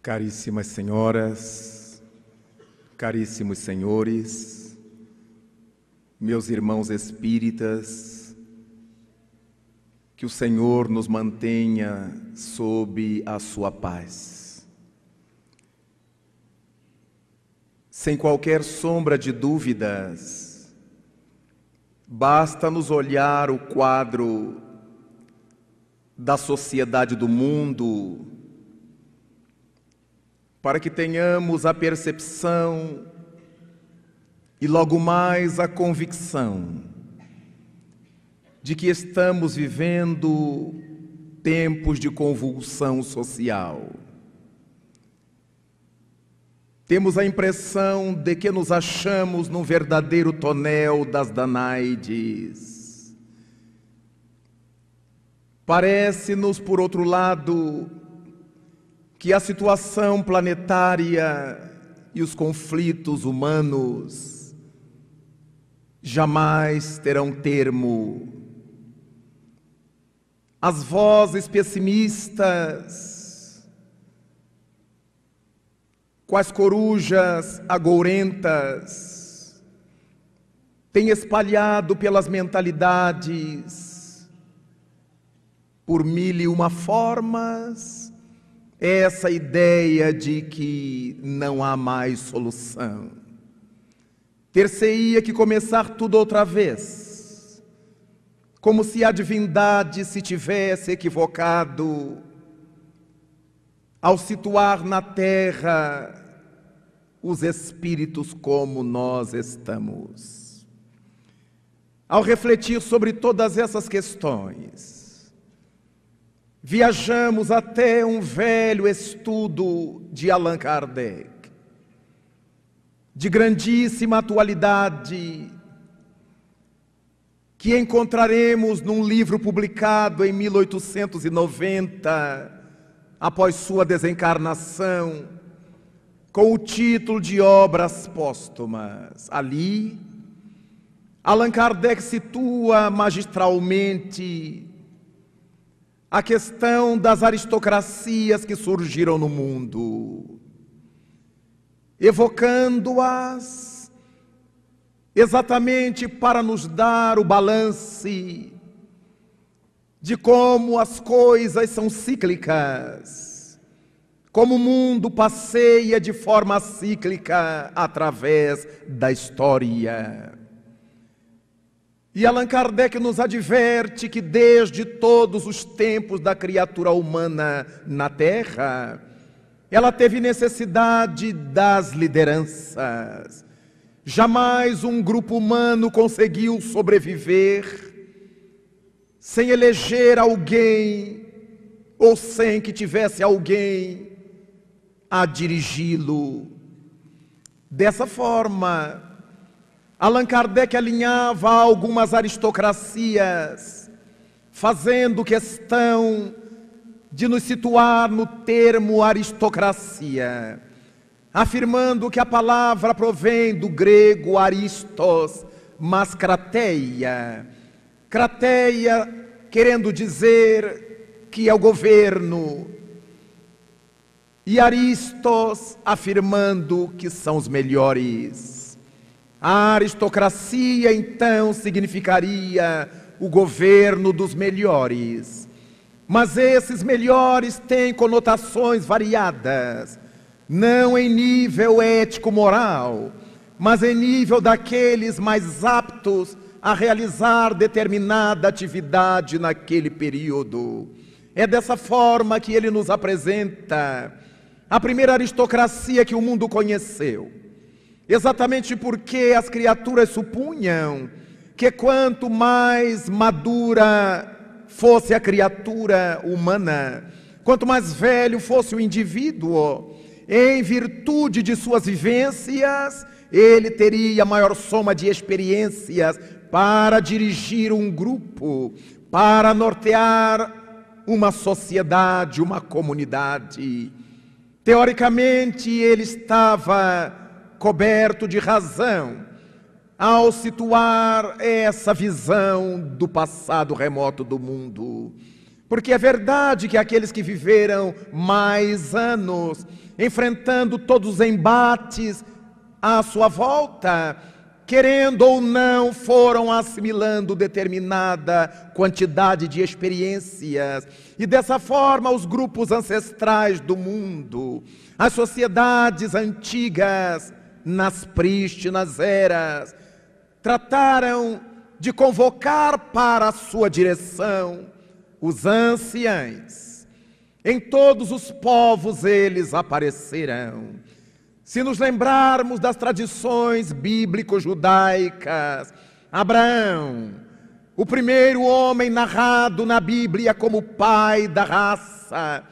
Caríssimas senhoras, caríssimos senhores, meus irmãos espíritas, que o Senhor nos mantenha sob a sua paz. Sem qualquer sombra de dúvidas, basta nos olhar o quadro da sociedade do mundo, para que tenhamos a percepção e logo mais a convicção de que estamos vivendo tempos de convulsão social. Temos a impressão de que nos achamos num verdadeiro tonel das Danaides. Parece-nos, por outro lado, que a situação planetária e os conflitos humanos jamais terão termo. As vozes pessimistas, quais corujas agourentas, têm espalhado pelas mentalidades, por mil e uma formas, essa ideia de que não há mais solução. Ter-se-ia que começar tudo outra vez, como se a divindade se tivesse equivocado ao situar na terra os espíritos como nós estamos. Ao refletir sobre todas essas questões, viajamos até um velho estudo de Allan Kardec, de grandíssima atualidade, que encontraremos num livro publicado em 1890, após sua desencarnação, com o título de Obras Póstumas. Ali, Allan Kardec situa magistralmente a questão das aristocracias que surgiram no mundo, evocando-as exatamente para nos dar o balance de como as coisas são cíclicas, como o mundo passeia de forma cíclica através da história. E Allan Kardec nos adverte que desde todos os tempos da criatura humana na Terra, ela teve necessidade das lideranças. Jamais um grupo humano conseguiu sobreviver sem eleger alguém ou sem que tivesse alguém a dirigi-lo. Dessa forma, Allan Kardec alinhava algumas aristocracias, fazendo questão de nos situar no termo aristocracia, afirmando que a palavra provém do grego aristos, mas crateia. Crateia querendo dizer que é o governo, e aristos afirmando que são os melhores. A aristocracia então significaria o governo dos melhores. Mas esses melhores têm conotações variadas, não em nível ético-moral, mas em nível daqueles mais aptos a realizar determinada atividade naquele período. É dessa forma que ele nos apresenta a primeira aristocracia que o mundo conheceu Exatamente porque as criaturas supunham que quanto mais madura fosse a criatura humana, quanto mais velho fosse o indivíduo, em virtude de suas vivências, ele teria maior soma de experiências para dirigir um grupo, para nortear uma sociedade, uma comunidade. Teoricamente, ele estava coberto de razão ao situar essa visão do passado remoto do mundo. Porque é verdade que aqueles que viveram mais anos, enfrentando todos os embates à sua volta, querendo ou não, foram assimilando determinada quantidade de experiências. E dessa forma, os grupos ancestrais do mundo, as sociedades antigas, nas prístinas eras, trataram de convocar para a sua direção os anciães. Em todos os povos eles aparecerão. Se nos lembrarmos das tradições bíblico-judaicas, Abraão, o primeiro homem narrado na Bíblia como pai da raça,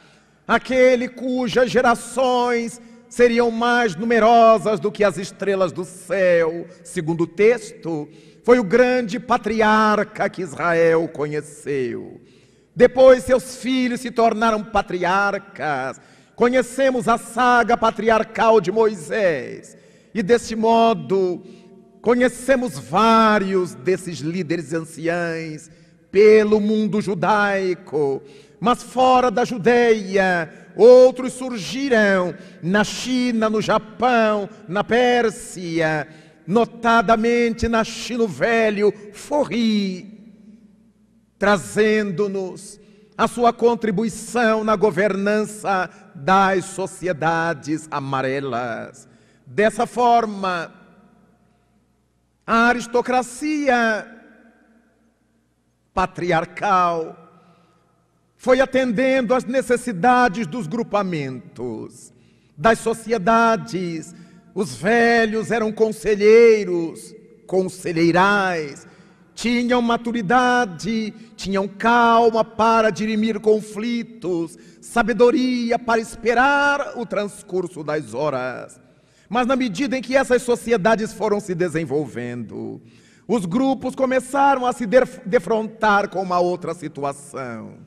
aquele cujas gerações seriam mais numerosas do que as estrelas do céu, segundo o texto, foi o grande patriarca que Israel conheceu. Depois seus filhos se tornaram patriarcas. Conhecemos a saga patriarcal de Moisés. E deste modo, conhecemos vários desses líderes anciãs pelo mundo judaico, mas fora da Judeia, outros surgirão na China, no Japão, na Pérsia, notadamente na China Velho, Forri, trazendo-nos a sua contribuição na governança das sociedades amarelas. Dessa forma, a aristocracia patriarcal foi atendendo às necessidades dos grupamentos, das sociedades. Os velhos eram conselheiros, conselheirais, tinham maturidade, tinham calma para dirimir conflitos, sabedoria para esperar o transcurso das horas. Mas na medida em que essas sociedades foram se desenvolvendo, os grupos começaram a se defrontar com uma outra situação.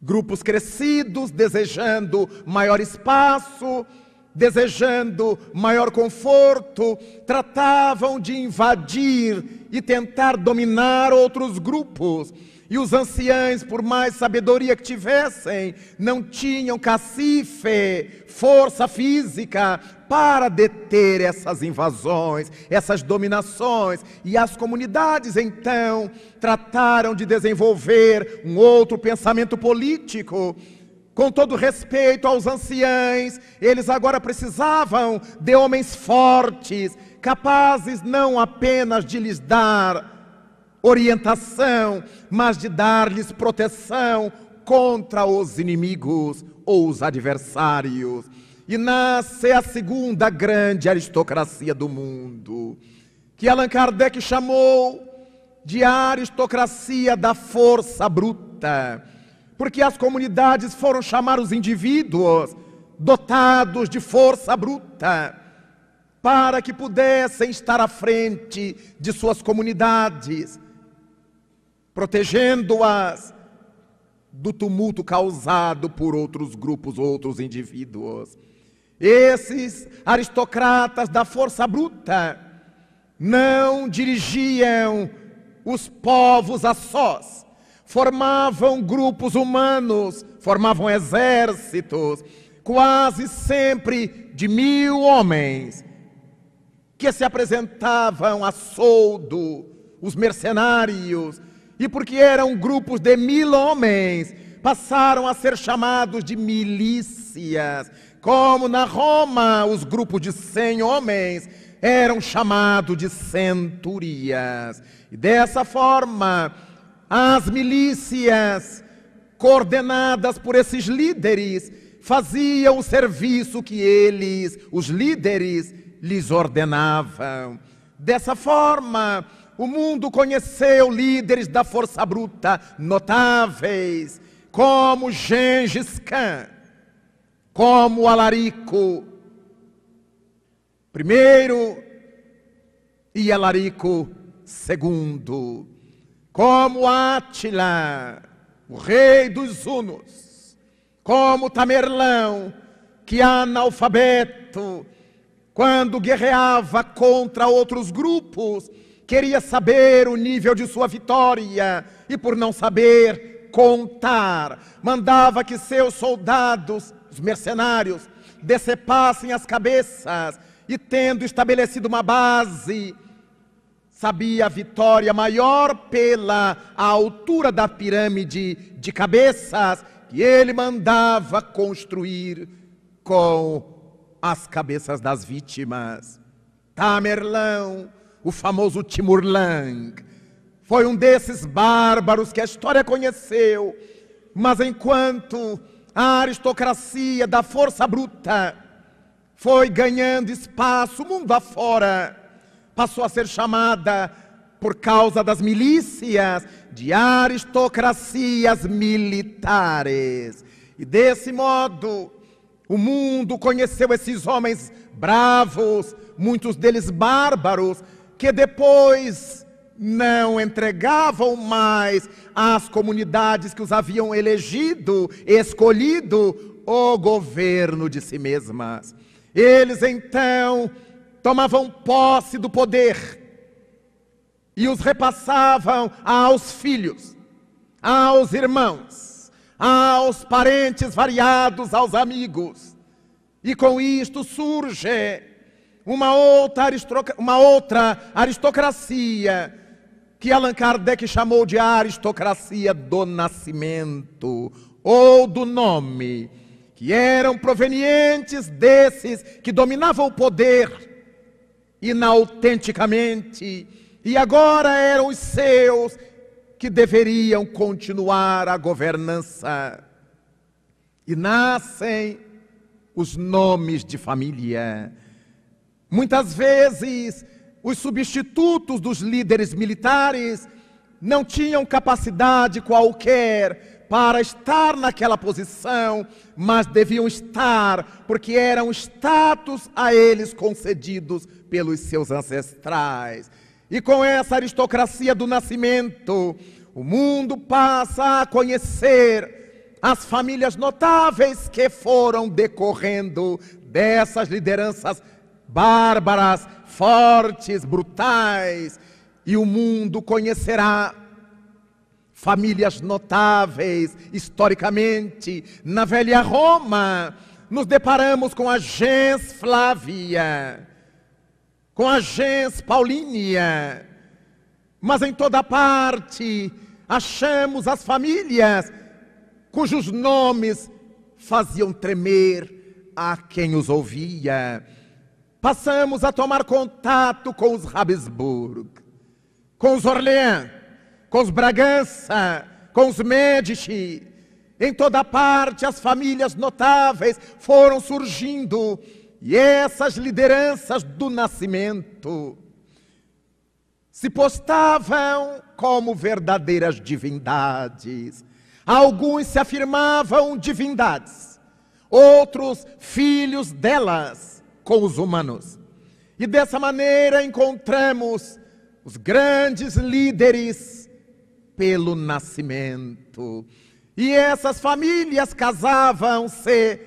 Grupos crescidos, desejando maior espaço, desejando maior conforto, tratavam de invadir e tentar dominar outros grupos. E os anciães, por mais sabedoria que tivessem, não tinham cacife, força física para deter essas invasões, essas dominações. E as comunidades, então, trataram de desenvolver um outro pensamento político. Com todo respeito aos anciães, eles agora precisavam de homens fortes, capazes não apenas de lhes dar orientação, mas de dar-lhes proteção contra os inimigos ou os adversários. E nasce a segunda grande aristocracia do mundo, que Allan Kardec chamou de aristocracia da força bruta, porque as comunidades foram chamar os indivíduos dotados de força bruta para que pudessem estar à frente de suas comunidades protegendo-as do tumulto causado por outros grupos, outros indivíduos. Esses aristocratas da força bruta não dirigiam os povos a sós, formavam grupos humanos, formavam exércitos, quase sempre de mil homens, que se apresentavam a soldo, os mercenários, e porque eram grupos de mil homens, passaram a ser chamados de milícias. Como na Roma, os grupos de cem homens eram chamados de centurias. E dessa forma, as milícias, coordenadas por esses líderes, faziam o serviço que eles, os líderes, lhes ordenavam. Dessa forma, o mundo conheceu líderes da força bruta notáveis, como Gengis Khan, como Alarico. Primeiro e Alarico II, como Átila, o rei dos Hunos, como Tamerlão, que é analfabeto, quando guerreava contra outros grupos, queria saber o nível de sua vitória e, por não saber contar, mandava que seus soldados, os mercenários, decepassem as cabeças e, tendo estabelecido uma base, sabia a vitória maior pela altura da pirâmide de cabeças que ele mandava construir com as cabeças das vítimas. Tamerlão o famoso Timurlang. Foi um desses bárbaros que a história conheceu, mas enquanto a aristocracia da força bruta foi ganhando espaço mundo afora, passou a ser chamada por causa das milícias de aristocracias militares. E desse modo, o mundo conheceu esses homens bravos, muitos deles bárbaros, que depois não entregavam mais às comunidades que os haviam elegido, escolhido, o governo de si mesmas. Eles então tomavam posse do poder e os repassavam aos filhos, aos irmãos, aos parentes variados, aos amigos. E com isto surge uma outra, uma outra aristocracia que Allan Kardec chamou de aristocracia do nascimento ou do nome, que eram provenientes desses que dominavam o poder inautenticamente e agora eram os seus que deveriam continuar a governança. E nascem os nomes de família Muitas vezes, os substitutos dos líderes militares não tinham capacidade qualquer para estar naquela posição, mas deviam estar, porque eram status a eles concedidos pelos seus ancestrais. E com essa aristocracia do nascimento, o mundo passa a conhecer as famílias notáveis que foram decorrendo dessas lideranças bárbaras, fortes, brutais, e o mundo conhecerá famílias notáveis historicamente. Na velha Roma, nos deparamos com a gens Flávia, com a gens Paulínia, mas em toda parte achamos as famílias cujos nomes faziam tremer a quem os ouvia passamos a tomar contato com os Habsburg, com os Orléans, com os Bragança, com os Medici. Em toda parte as famílias notáveis foram surgindo e essas lideranças do nascimento se postavam como verdadeiras divindades. Alguns se afirmavam divindades, outros filhos delas com os humanos. E dessa maneira encontramos os grandes líderes pelo nascimento. E essas famílias casavam-se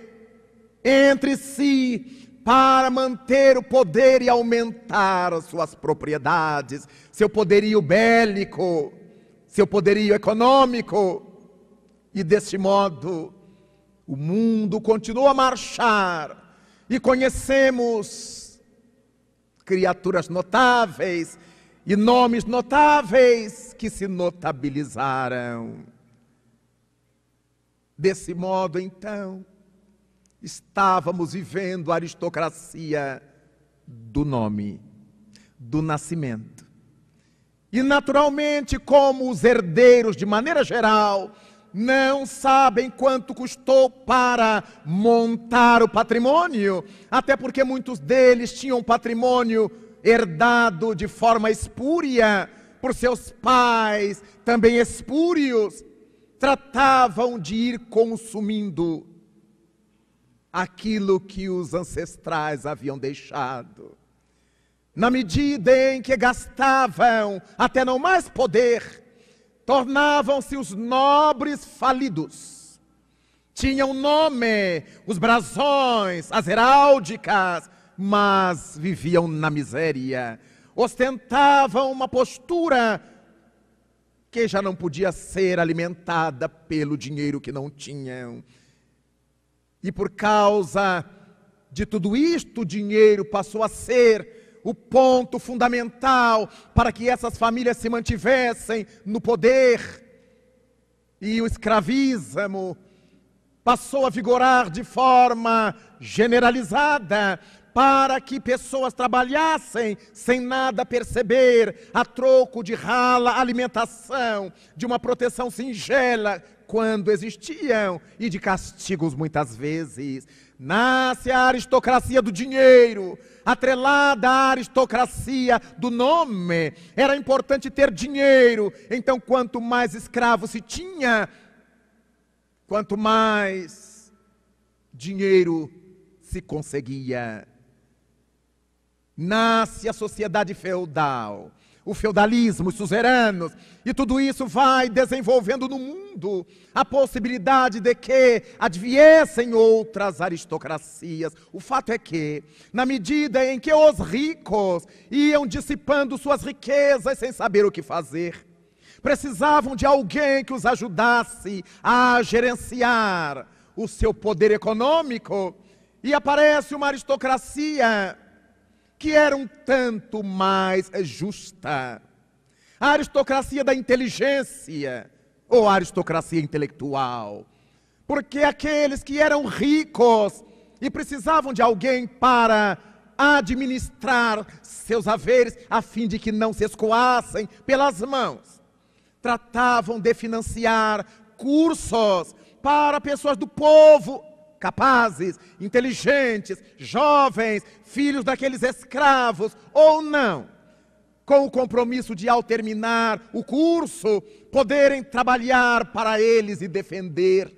entre si para manter o poder e aumentar suas propriedades, seu poderio bélico, seu poderio econômico. E deste modo, o mundo continuou a marchar e conhecemos criaturas notáveis e nomes notáveis que se notabilizaram. Desse modo, então, estávamos vivendo a aristocracia do nome, do nascimento. E naturalmente, como os herdeiros, de maneira geral, não sabem quanto custou para montar o patrimônio, até porque muitos deles tinham patrimônio herdado de forma espúria por seus pais, também espúrios, tratavam de ir consumindo aquilo que os ancestrais haviam deixado. Na medida em que gastavam até não mais poder, tornavam-se os nobres falidos. Tinham nome, os brasões, as heráldicas, mas viviam na miséria. Ostentavam uma postura que já não podia ser alimentada pelo dinheiro que não tinham. E por causa de tudo isto, o dinheiro passou a ser o ponto fundamental para que essas famílias se mantivessem no poder. E o escravismo passou a vigorar de forma generalizada, para que pessoas trabalhassem sem nada perceber, a troco de rala alimentação, de uma proteção singela, quando existiam, e de castigos muitas vezes. Nasce a aristocracia do dinheiro, atrelada à aristocracia do nome. Era importante ter dinheiro, então quanto mais escravo se tinha, quanto mais dinheiro se conseguia. Nasce a sociedade feudal, o feudalismo, os suzeranos, e tudo isso vai desenvolvendo no mundo a possibilidade de que adviessem outras aristocracias. O fato é que, na medida em que os ricos iam dissipando suas riquezas sem saber o que fazer, precisavam de alguém que os ajudasse a gerenciar o seu poder econômico, e aparece uma aristocracia que era um tanto mais justa. A aristocracia da inteligência ou a aristocracia intelectual. Porque aqueles que eram ricos e precisavam de alguém para administrar seus haveres, a fim de que não se escoassem pelas mãos, tratavam de financiar cursos para pessoas do povo capazes, inteligentes, jovens, filhos daqueles escravos ou não, com o compromisso de, ao terminar o curso, poderem trabalhar para eles e defender,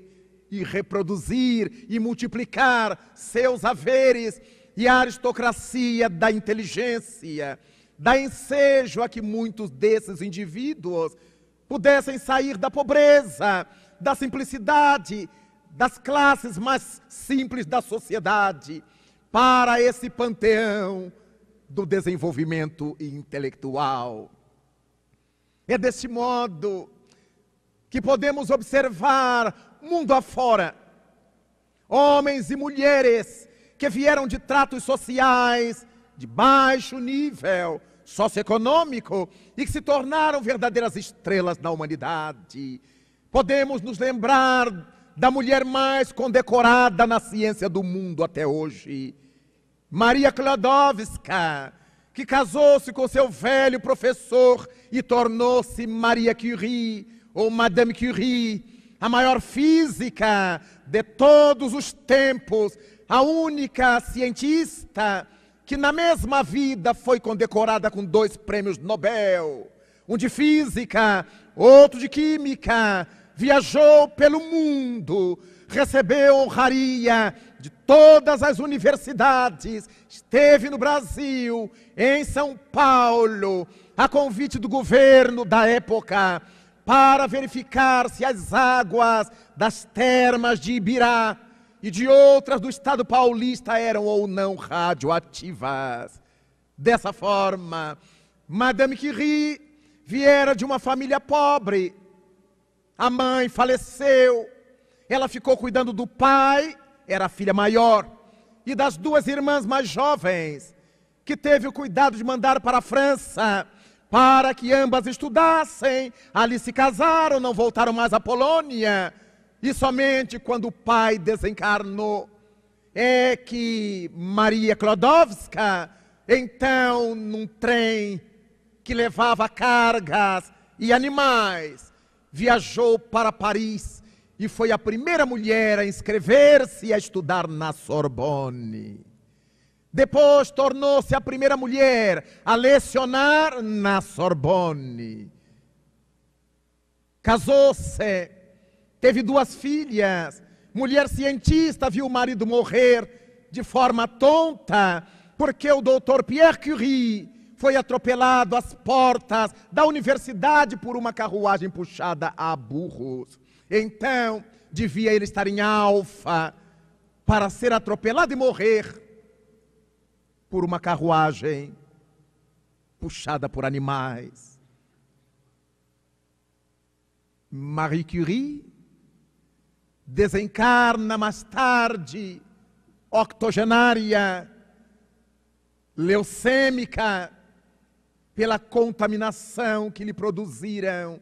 e reproduzir e multiplicar seus haveres e a aristocracia da inteligência. Dá ensejo a que muitos desses indivíduos pudessem sair da pobreza, da simplicidade, das classes mais simples da sociedade para esse panteão do desenvolvimento intelectual. É deste modo que podemos observar mundo afora homens e mulheres que vieram de tratos sociais de baixo nível socioeconômico e que se tornaram verdadeiras estrelas na humanidade. Podemos nos lembrar da mulher mais condecorada na ciência do mundo até hoje, Maria Klodowska, que casou-se com seu velho professor e tornou-se Maria Curie, ou Madame Curie, a maior física de todos os tempos, a única cientista que na mesma vida foi condecorada com dois prêmios Nobel, um de física, outro de química, viajou pelo mundo, recebeu honraria de todas as universidades, esteve no Brasil, em São Paulo, a convite do governo da época, para verificar se as águas das termas de Ibirá e de outras do estado paulista eram ou não radioativas. Dessa forma, Madame Curie viera de uma família pobre, a mãe faleceu, ela ficou cuidando do pai, era a filha maior, e das duas irmãs mais jovens, que teve o cuidado de mandar para a França, para que ambas estudassem, ali se casaram, não voltaram mais à Polônia, e somente quando o pai desencarnou é que Maria Klodowska, então num trem que levava cargas e animais, viajou para Paris e foi a primeira mulher a inscrever-se e a estudar na Sorbonne. Depois tornou-se a primeira mulher a lecionar na Sorbonne. Casou-se, teve duas filhas, mulher cientista, viu o marido morrer de forma tonta, porque o doutor Pierre Curie foi atropelado às portas da universidade por uma carruagem puxada a burros. Então, devia ele estar em alfa para ser atropelado e morrer por uma carruagem puxada por animais. Marie Curie desencarna mais tarde, octogenária, leucêmica, pela contaminação que lhe produziram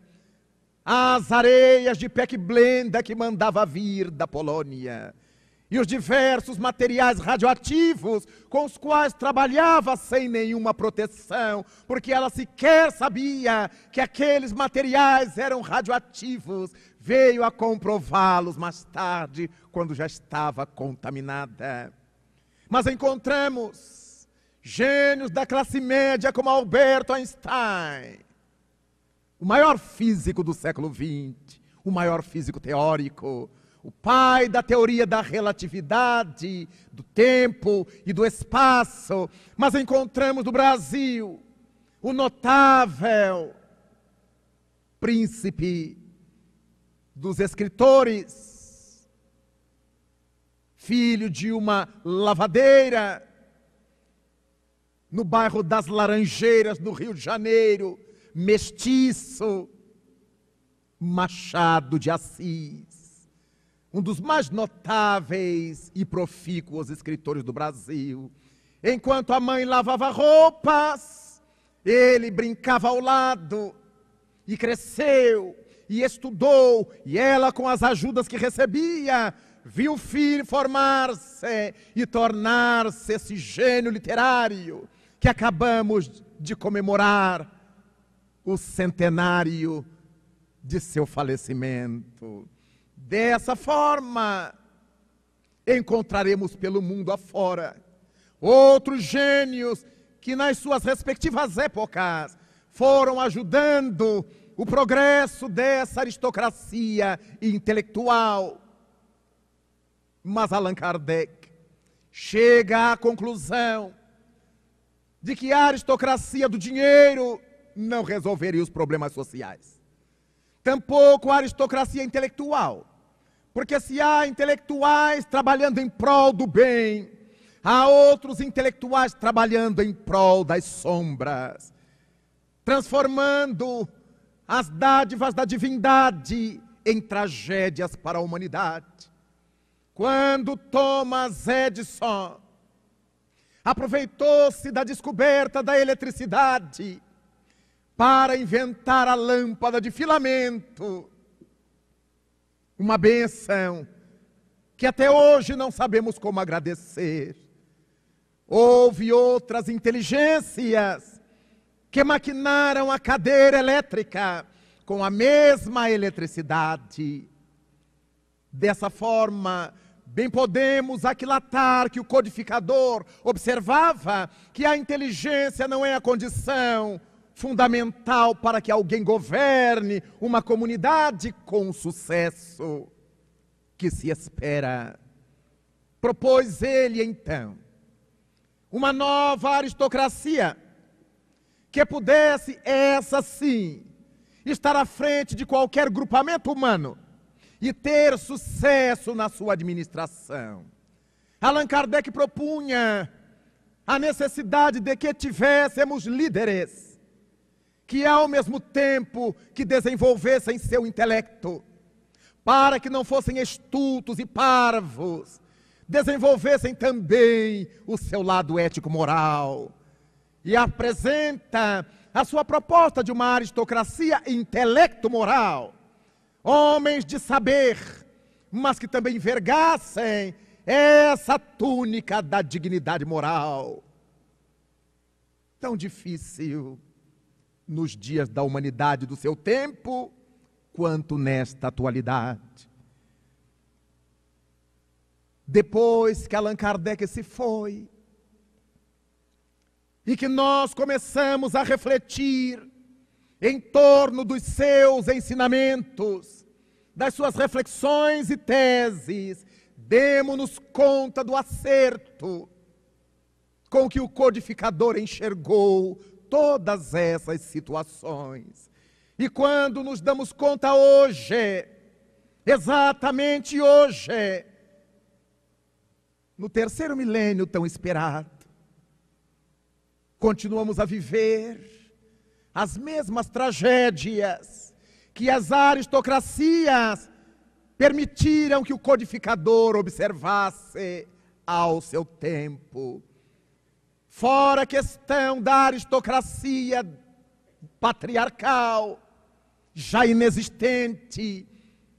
as areias de peck blenda que mandava vir da Polônia e os diversos materiais radioativos com os quais trabalhava sem nenhuma proteção, porque ela sequer sabia que aqueles materiais eram radioativos. Veio a comprová-los mais tarde, quando já estava contaminada. Mas encontramos Gênios da classe média como Alberto Einstein, o maior físico do século XX, o maior físico teórico, o pai da teoria da relatividade, do tempo e do espaço, mas encontramos no Brasil o notável príncipe dos escritores, filho de uma lavadeira, no bairro das Laranjeiras, do Rio de Janeiro, mestiço, Machado de Assis, um dos mais notáveis e profícuos escritores do Brasil. Enquanto a mãe lavava roupas, ele brincava ao lado e cresceu e estudou, e ela, com as ajudas que recebia, viu o filho formar-se e tornar-se esse gênio literário que acabamos de comemorar o centenário de seu falecimento. Dessa forma, encontraremos pelo mundo afora outros gênios que, nas suas respectivas épocas, foram ajudando o progresso dessa aristocracia intelectual. Mas Allan Kardec chega à conclusão de que a aristocracia do dinheiro não resolveria os problemas sociais. Tampouco a aristocracia intelectual. Porque se há intelectuais trabalhando em prol do bem, há outros intelectuais trabalhando em prol das sombras, transformando as dádivas da divindade em tragédias para a humanidade. Quando Thomas Edison aproveitou-se da descoberta da eletricidade para inventar a lâmpada de filamento. Uma benção que até hoje não sabemos como agradecer. Houve outras inteligências que maquinaram a cadeira elétrica com a mesma eletricidade. Dessa forma, Bem podemos aquilatar que o codificador observava que a inteligência não é a condição fundamental para que alguém governe uma comunidade com sucesso que se espera. Propôs ele, então, uma nova aristocracia que pudesse, essa sim, estar à frente de qualquer grupamento humano e ter sucesso na sua administração. Allan Kardec propunha a necessidade de que tivéssemos líderes que, ao mesmo tempo que desenvolvessem seu intelecto, para que não fossem estultos e parvos, desenvolvessem também o seu lado ético-moral. E apresenta a sua proposta de uma aristocracia intelecto-moral homens de saber, mas que também vergassem essa túnica da dignidade moral. Tão difícil nos dias da humanidade do seu tempo, quanto nesta atualidade. Depois que Allan Kardec se foi, e que nós começamos a refletir em torno dos seus ensinamentos, das suas reflexões e teses, demos-nos conta do acerto com que o codificador enxergou todas essas situações. E quando nos damos conta hoje, exatamente hoje, no terceiro milênio tão esperado, continuamos a viver as mesmas tragédias que as aristocracias permitiram que o codificador observasse ao seu tempo. Fora a questão da aristocracia patriarcal, já inexistente,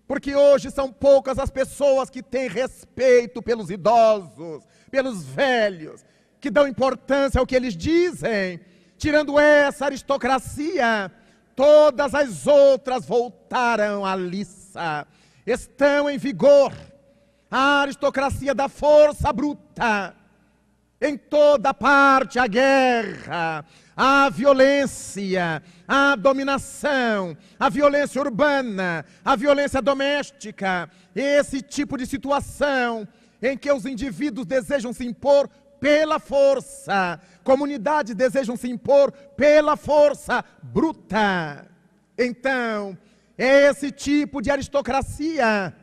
porque hoje são poucas as pessoas que têm respeito pelos idosos, pelos velhos, que dão importância ao que eles dizem Tirando essa aristocracia, todas as outras voltaram à liça. Estão em vigor a aristocracia da força bruta. Em toda parte a guerra, a violência, a dominação, a violência urbana, a violência doméstica, esse tipo de situação em que os indivíduos desejam se impor pela força. Comunidades desejam se impor pela força bruta. Então, esse tipo de aristocracia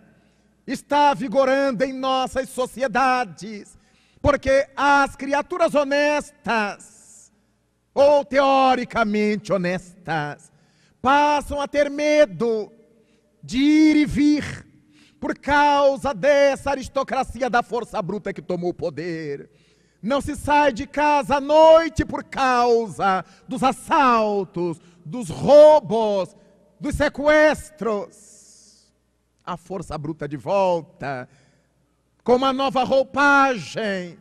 está vigorando em nossas sociedades, porque as criaturas honestas, ou teoricamente honestas, passam a ter medo de ir e vir por causa dessa aristocracia da força bruta que tomou o poder. Não se sai de casa à noite por causa dos assaltos, dos roubos, dos sequestros. A força bruta de volta, com uma nova roupagem,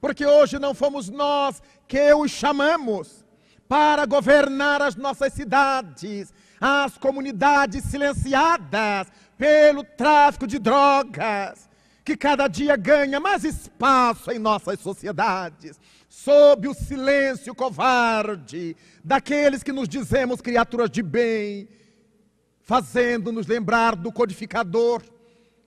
porque hoje não fomos nós que os chamamos para governar as nossas cidades, as comunidades silenciadas pelo tráfico de drogas que cada dia ganha mais espaço em nossas sociedades, sob o silêncio covarde daqueles que nos dizemos criaturas de bem, fazendo-nos lembrar do codificador,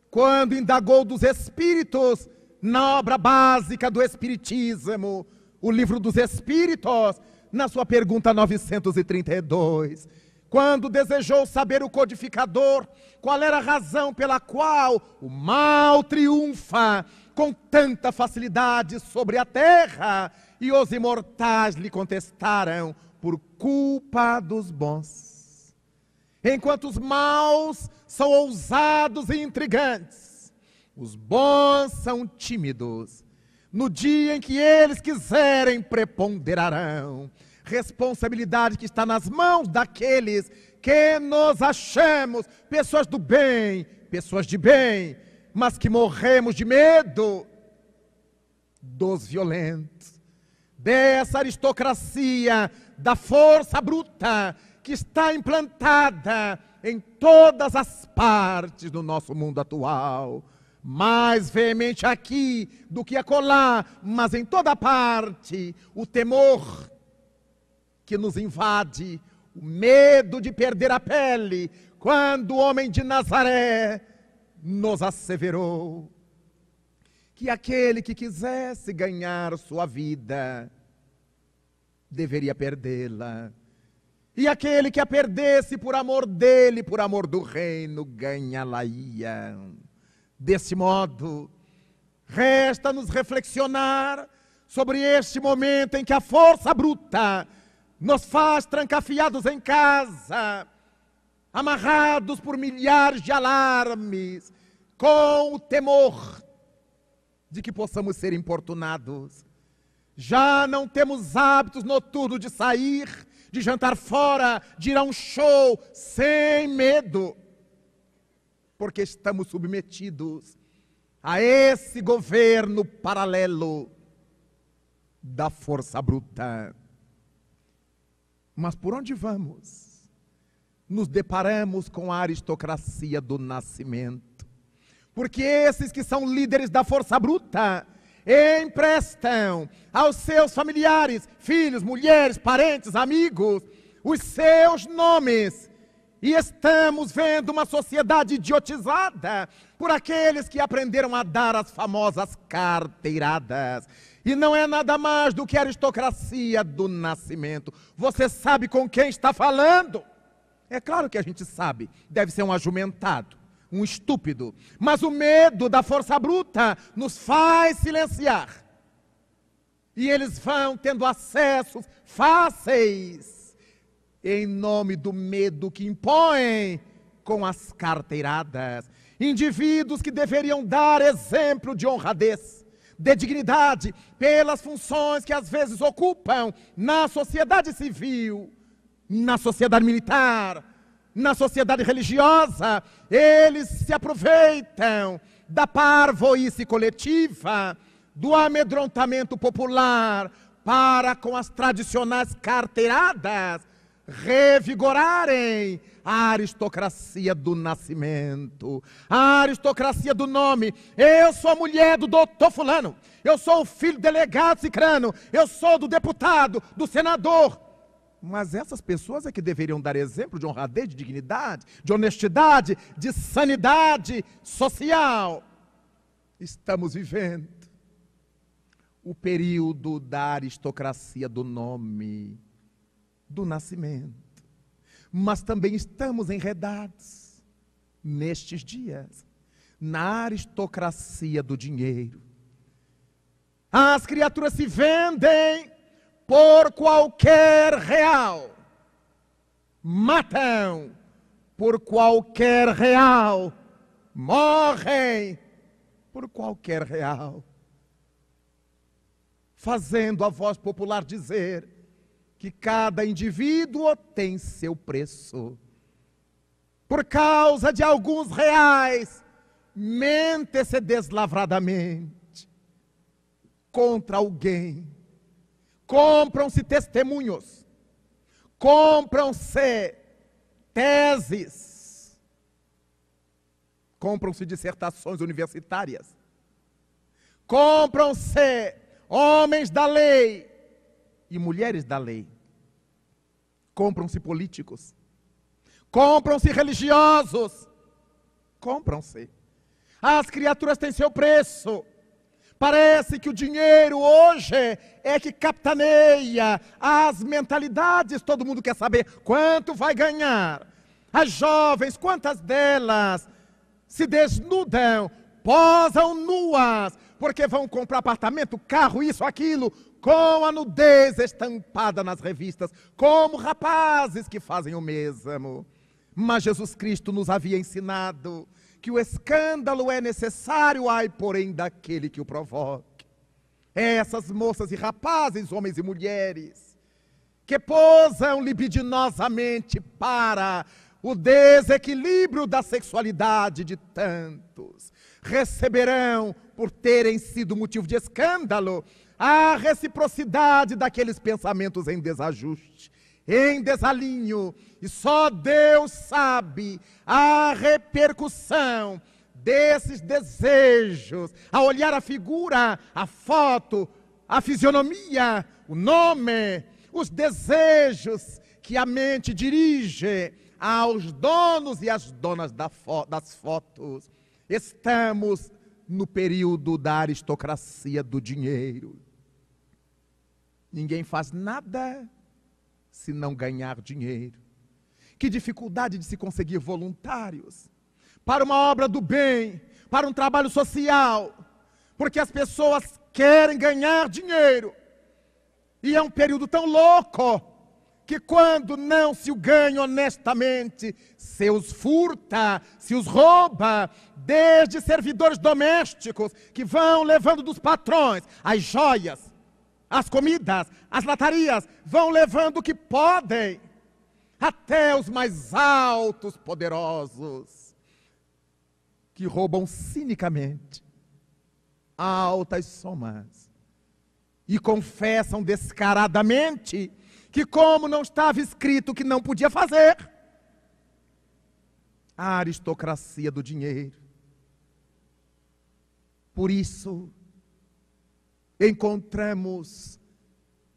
quando indagou dos espíritos na obra básica do Espiritismo, o livro dos Espíritos, na sua pergunta 932 quando desejou saber o codificador qual era a razão pela qual o mal triunfa com tanta facilidade sobre a terra, e os imortais lhe contestaram por culpa dos bons. Enquanto os maus são ousados e intrigantes, os bons são tímidos. No dia em que eles quiserem, preponderarão responsabilidade que está nas mãos daqueles que nos achamos pessoas do bem, pessoas de bem, mas que morremos de medo dos violentos, dessa aristocracia, da força bruta que está implantada em todas as partes do nosso mundo atual. Mais veemente aqui do que acolá, mas em toda parte, o temor que nos invade, o medo de perder a pele, quando o homem de Nazaré nos asseverou que aquele que quisesse ganhar sua vida deveria perdê-la. E aquele que a perdesse por amor dele, por amor do reino, ganhá-la-ia. Desse modo, resta-nos reflexionar sobre este momento em que a força bruta nos faz trancafiados em casa, amarrados por milhares de alarmes, com o temor de que possamos ser importunados. Já não temos hábitos noturnos de sair, de jantar fora, de ir a um show sem medo, porque estamos submetidos a esse governo paralelo da força bruta. Mas por onde vamos? Nos deparamos com a aristocracia do nascimento. Porque esses que são líderes da força bruta emprestam aos seus familiares, filhos, mulheres, parentes, amigos, os seus nomes. E estamos vendo uma sociedade idiotizada por aqueles que aprenderam a dar as famosas carteiradas. E não é nada mais do que a aristocracia do nascimento. Você sabe com quem está falando? É claro que a gente sabe. Deve ser um ajumentado, um estúpido. Mas o medo da força bruta nos faz silenciar. E eles vão tendo acessos fáceis em nome do medo que impõem com as carteiradas. Indivíduos que deveriam dar exemplo de honradez de dignidade, pelas funções que às vezes ocupam na sociedade civil, na sociedade militar, na sociedade religiosa, eles se aproveitam da parvoíce coletiva, do amedrontamento popular para com as tradicionais carteiradas revigorarem a aristocracia do nascimento, a aristocracia do nome. Eu sou a mulher do doutor Fulano, eu sou o filho do delegado Cicrano, eu sou do deputado, do senador. Mas essas pessoas é que deveriam dar exemplo de honradez, de dignidade, de honestidade, de sanidade social. Estamos vivendo o período da aristocracia do nome, do nascimento mas também estamos enredados nestes dias na aristocracia do dinheiro. As criaturas se vendem por qualquer real, matam por qualquer real, morrem por qualquer real, fazendo a voz popular dizer que cada indivíduo tem seu preço. Por causa de alguns reais, mente-se deslavradamente contra alguém. Compram-se testemunhos, compram-se teses, compram-se dissertações universitárias, compram-se homens da lei, e mulheres da lei. Compram-se políticos. Compram-se religiosos. Compram-se. As criaturas têm seu preço. Parece que o dinheiro hoje é que capitaneia as mentalidades. Todo mundo quer saber quanto vai ganhar. As jovens, quantas delas se desnudam, posam nuas, porque vão comprar apartamento, carro, isso, aquilo, com a nudez estampada nas revistas, como rapazes que fazem o mesmo. Mas Jesus Cristo nos havia ensinado que o escândalo é necessário, ai, porém, daquele que o provoque. É essas moças e rapazes, homens e mulheres, que posam libidinosamente para o desequilíbrio da sexualidade de tantos, receberão, por terem sido motivo de escândalo, a reciprocidade daqueles pensamentos em desajuste, em desalinho, e só Deus sabe a repercussão desses desejos, a olhar a figura, a foto, a fisionomia, o nome, os desejos que a mente dirige aos donos e às donas das fotos. Estamos no período da aristocracia do dinheiro. Ninguém faz nada se não ganhar dinheiro. Que dificuldade de se conseguir voluntários para uma obra do bem, para um trabalho social, porque as pessoas querem ganhar dinheiro. E é um período tão louco que quando não se o ganha honestamente, se os furta, se os rouba, desde servidores domésticos que vão levando dos patrões as joias, as comidas, as latarias, vão levando o que podem, até os mais altos poderosos, que roubam cinicamente altas somas e confessam descaradamente que, como não estava escrito que não podia fazer, a aristocracia do dinheiro. Por isso, encontramos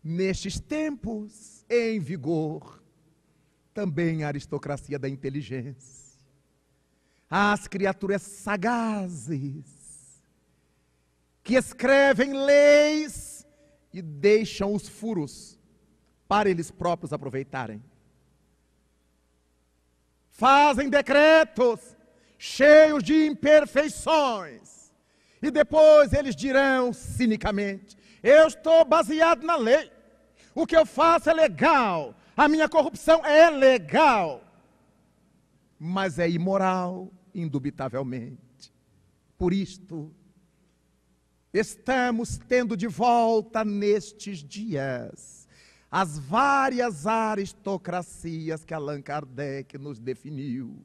nestes tempos em vigor também a aristocracia da inteligência, as criaturas sagazes que escrevem leis e deixam os furos para eles próprios aproveitarem. Fazem decretos cheios de imperfeições, e depois eles dirão cinicamente: eu estou baseado na lei, o que eu faço é legal, a minha corrupção é legal, mas é imoral, indubitavelmente. Por isto, estamos tendo de volta nestes dias as várias aristocracias que Allan Kardec nos definiu,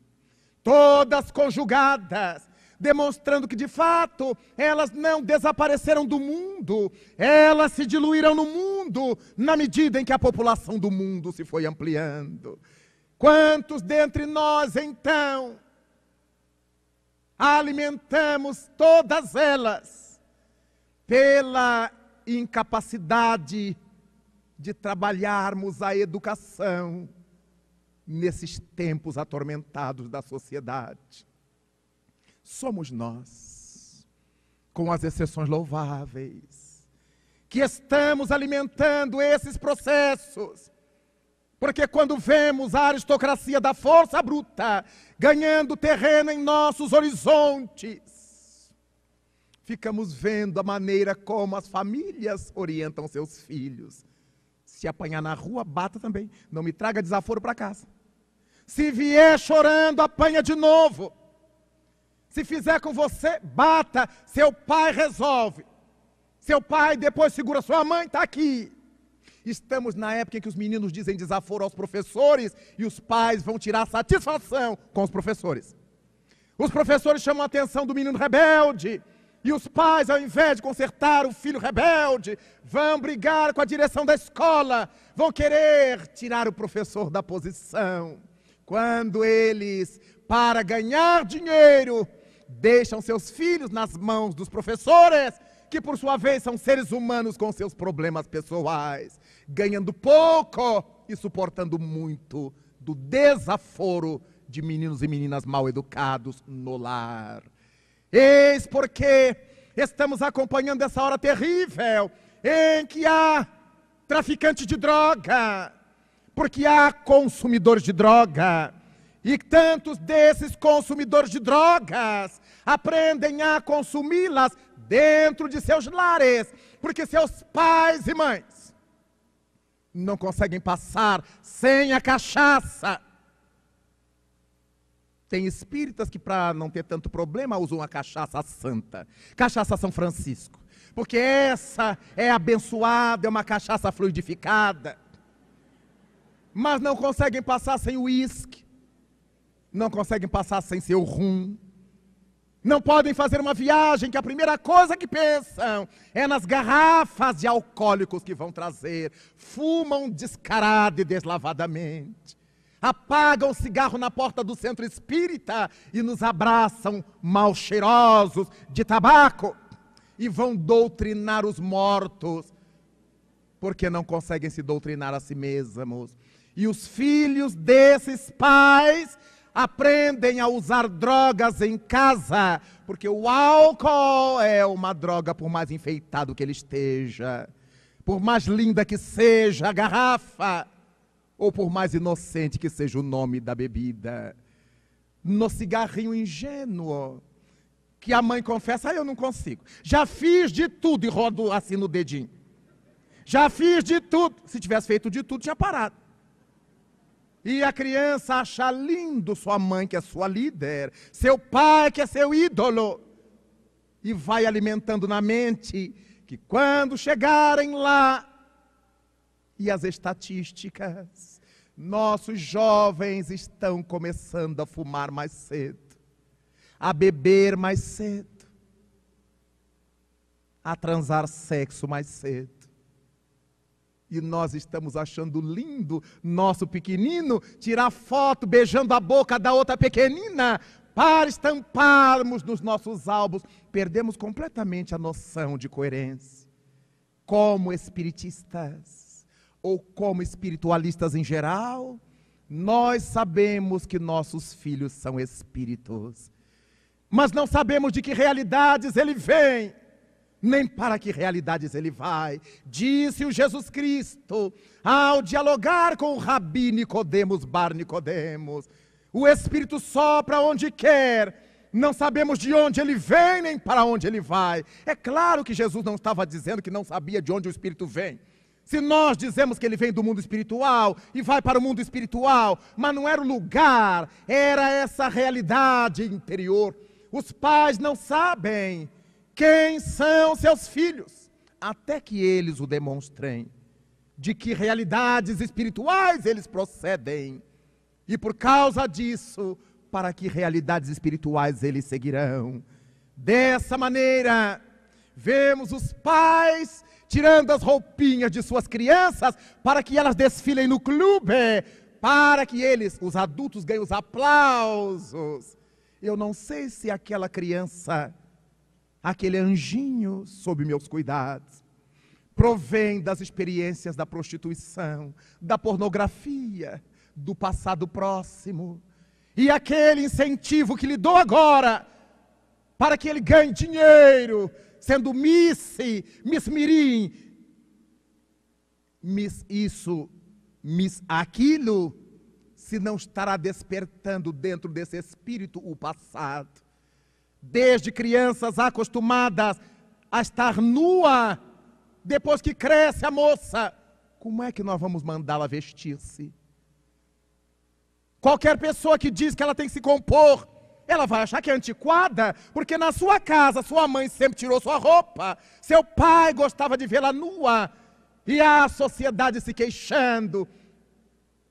todas conjugadas demonstrando que de fato elas não desapareceram do mundo, elas se diluíram no mundo na medida em que a população do mundo se foi ampliando. Quantos dentre nós então alimentamos todas elas pela incapacidade de trabalharmos a educação nesses tempos atormentados da sociedade somos nós, com as exceções louváveis, que estamos alimentando esses processos. Porque quando vemos a aristocracia da força bruta ganhando terreno em nossos horizontes, ficamos vendo a maneira como as famílias orientam seus filhos. Se apanhar na rua, bata também. Não me traga desaforo para casa. Se vier chorando, apanha de novo. Se fizer com você, bata. Seu pai resolve. Seu pai depois segura sua mãe, está aqui. Estamos na época em que os meninos dizem desaforo aos professores e os pais vão tirar satisfação com os professores. Os professores chamam a atenção do menino rebelde. E os pais, ao invés de consertar o filho rebelde, vão brigar com a direção da escola, vão querer tirar o professor da posição. Quando eles, para ganhar dinheiro, deixam seus filhos nas mãos dos professores, que por sua vez são seres humanos com seus problemas pessoais, ganhando pouco e suportando muito do desaforo de meninos e meninas mal educados no lar. Eis porque estamos acompanhando essa hora terrível em que há traficante de droga, porque há consumidores de droga, e tantos desses consumidores de drogas aprendem a consumi-las dentro de seus lares, porque seus pais e mães não conseguem passar sem a cachaça. Tem espíritas que, para não ter tanto problema, usam a cachaça santa, cachaça São Francisco, porque essa é abençoada, é uma cachaça fluidificada, mas não conseguem passar sem o uísque não conseguem passar sem seu rum, não podem fazer uma viagem que a primeira coisa que pensam é nas garrafas de alcoólicos que vão trazer, fumam descarado e deslavadamente, apagam o cigarro na porta do centro espírita e nos abraçam mal cheirosos de tabaco e vão doutrinar os mortos, porque não conseguem se doutrinar a si mesmos. E os filhos desses pais aprendem a usar drogas em casa, porque o álcool é uma droga, por mais enfeitado que ele esteja, por mais linda que seja a garrafa, ou por mais inocente que seja o nome da bebida. No cigarrinho ingênuo, que a mãe confessa, ah, eu não consigo. Já fiz de tudo e rodo assim no dedinho. Já fiz de tudo. Se tivesse feito de tudo, tinha parado. E a criança acha lindo sua mãe, que é sua líder, seu pai, que é seu ídolo, e vai alimentando na mente que quando chegarem lá, e as estatísticas, nossos jovens estão começando a fumar mais cedo, a beber mais cedo, a transar sexo mais cedo e nós estamos achando lindo nosso pequenino tirar foto beijando a boca da outra pequenina para estamparmos nos nossos álbuns. Perdemos completamente a noção de coerência. Como espiritistas, ou como espiritualistas em geral, nós sabemos que nossos filhos são espíritos, mas não sabemos de que realidades ele vem nem para que realidades ele vai, disse o Jesus Cristo ao dialogar com o Rabi Nicodemos Bar Nicodemos. O Espírito sopra onde quer, não sabemos de onde ele vem nem para onde ele vai. É claro que Jesus não estava dizendo que não sabia de onde o Espírito vem. Se nós dizemos que ele vem do mundo espiritual e vai para o mundo espiritual, mas não era o lugar, era essa realidade interior. Os pais não sabem quem são seus filhos, até que eles o demonstrem, de que realidades espirituais eles procedem, e por causa disso, para que realidades espirituais eles seguirão. Dessa maneira, vemos os pais tirando as roupinhas de suas crianças para que elas desfilem no clube, para que eles, os adultos, ganhem os aplausos. Eu não sei se aquela criança aquele anjinho sob meus cuidados. Provém das experiências da prostituição, da pornografia, do passado próximo. E aquele incentivo que lhe dou agora, para que ele ganhe dinheiro, sendo Miss, Miss Mirim, Miss isso, Miss aquilo, se não estará despertando dentro desse espírito o passado desde crianças acostumadas a estar nua, depois que cresce a moça, como é que nós vamos mandá-la vestir-se? Qualquer pessoa que diz que ela tem que se compor, ela vai achar que é antiquada, porque na sua casa sua mãe sempre tirou sua roupa, seu pai gostava de vê-la nua, e a sociedade se queixando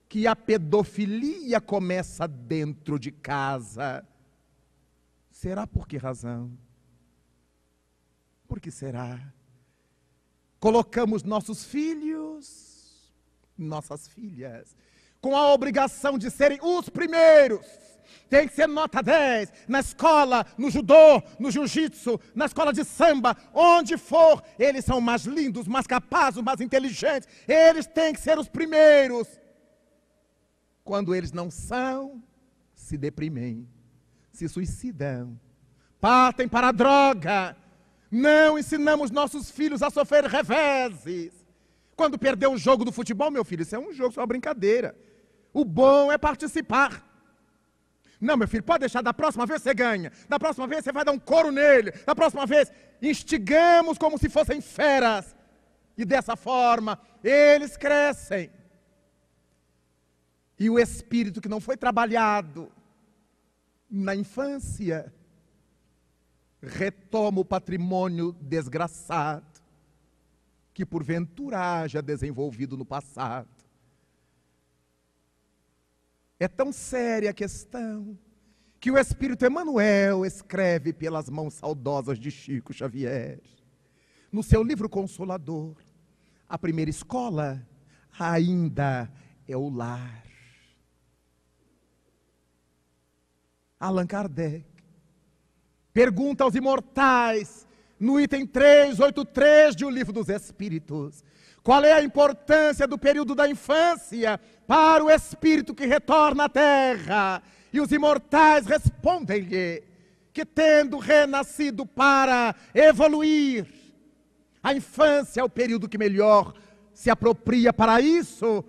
que a pedofilia começa dentro de casa. Será por que razão? Por que será? Colocamos nossos filhos, nossas filhas, com a obrigação de serem os primeiros. Tem que ser nota 10 na escola, no judô, no jiu-jitsu, na escola de samba, onde for. Eles são mais lindos, mais capazes, mais inteligentes. Eles têm que ser os primeiros. Quando eles não são, se deprimem se suicidam, partem para a droga. Não ensinamos nossos filhos a sofrer reveses. Quando perder o jogo do futebol, meu filho, isso é um jogo, isso é uma brincadeira. O bom é participar. Não, meu filho, pode deixar, da próxima vez você ganha. Da próxima vez você vai dar um couro nele. Da próxima vez, instigamos como se fossem feras. E dessa forma, eles crescem. E o espírito que não foi trabalhado, na infância, retoma o patrimônio desgraçado que porventura haja desenvolvido no passado. É tão séria a questão que o Espírito Emmanuel escreve pelas mãos saudosas de Chico Xavier. No seu livro Consolador, a primeira escola ainda é o lar. Allan Kardec. Pergunta aos imortais, no item 383 de O Livro dos Espíritos: qual é a importância do período da infância para o espírito que retorna à Terra? E os imortais respondem-lhe que, tendo renascido para evoluir, a infância é o período que melhor se apropria para isso,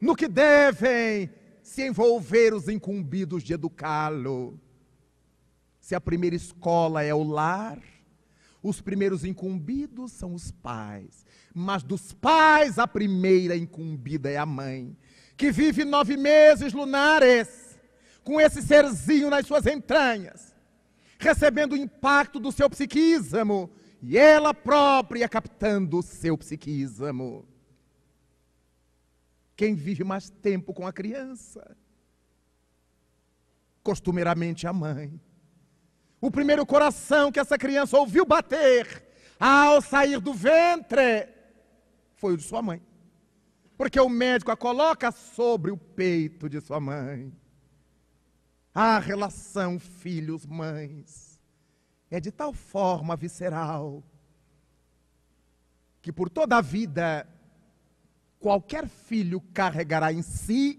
no que devem se envolver os incumbidos de educá-lo. Se a primeira escola é o lar, os primeiros incumbidos são os pais, mas dos pais a primeira incumbida é a mãe, que vive nove meses lunares, com esse serzinho nas suas entranhas, recebendo o impacto do seu psiquismo e ela própria captando o seu psiquismo quem vive mais tempo com a criança. Costumeiramente a mãe. O primeiro coração que essa criança ouviu bater ao sair do ventre foi o de sua mãe. Porque o médico a coloca sobre o peito de sua mãe. A relação filhos-mães é de tal forma visceral que por toda a vida Qualquer filho carregará em si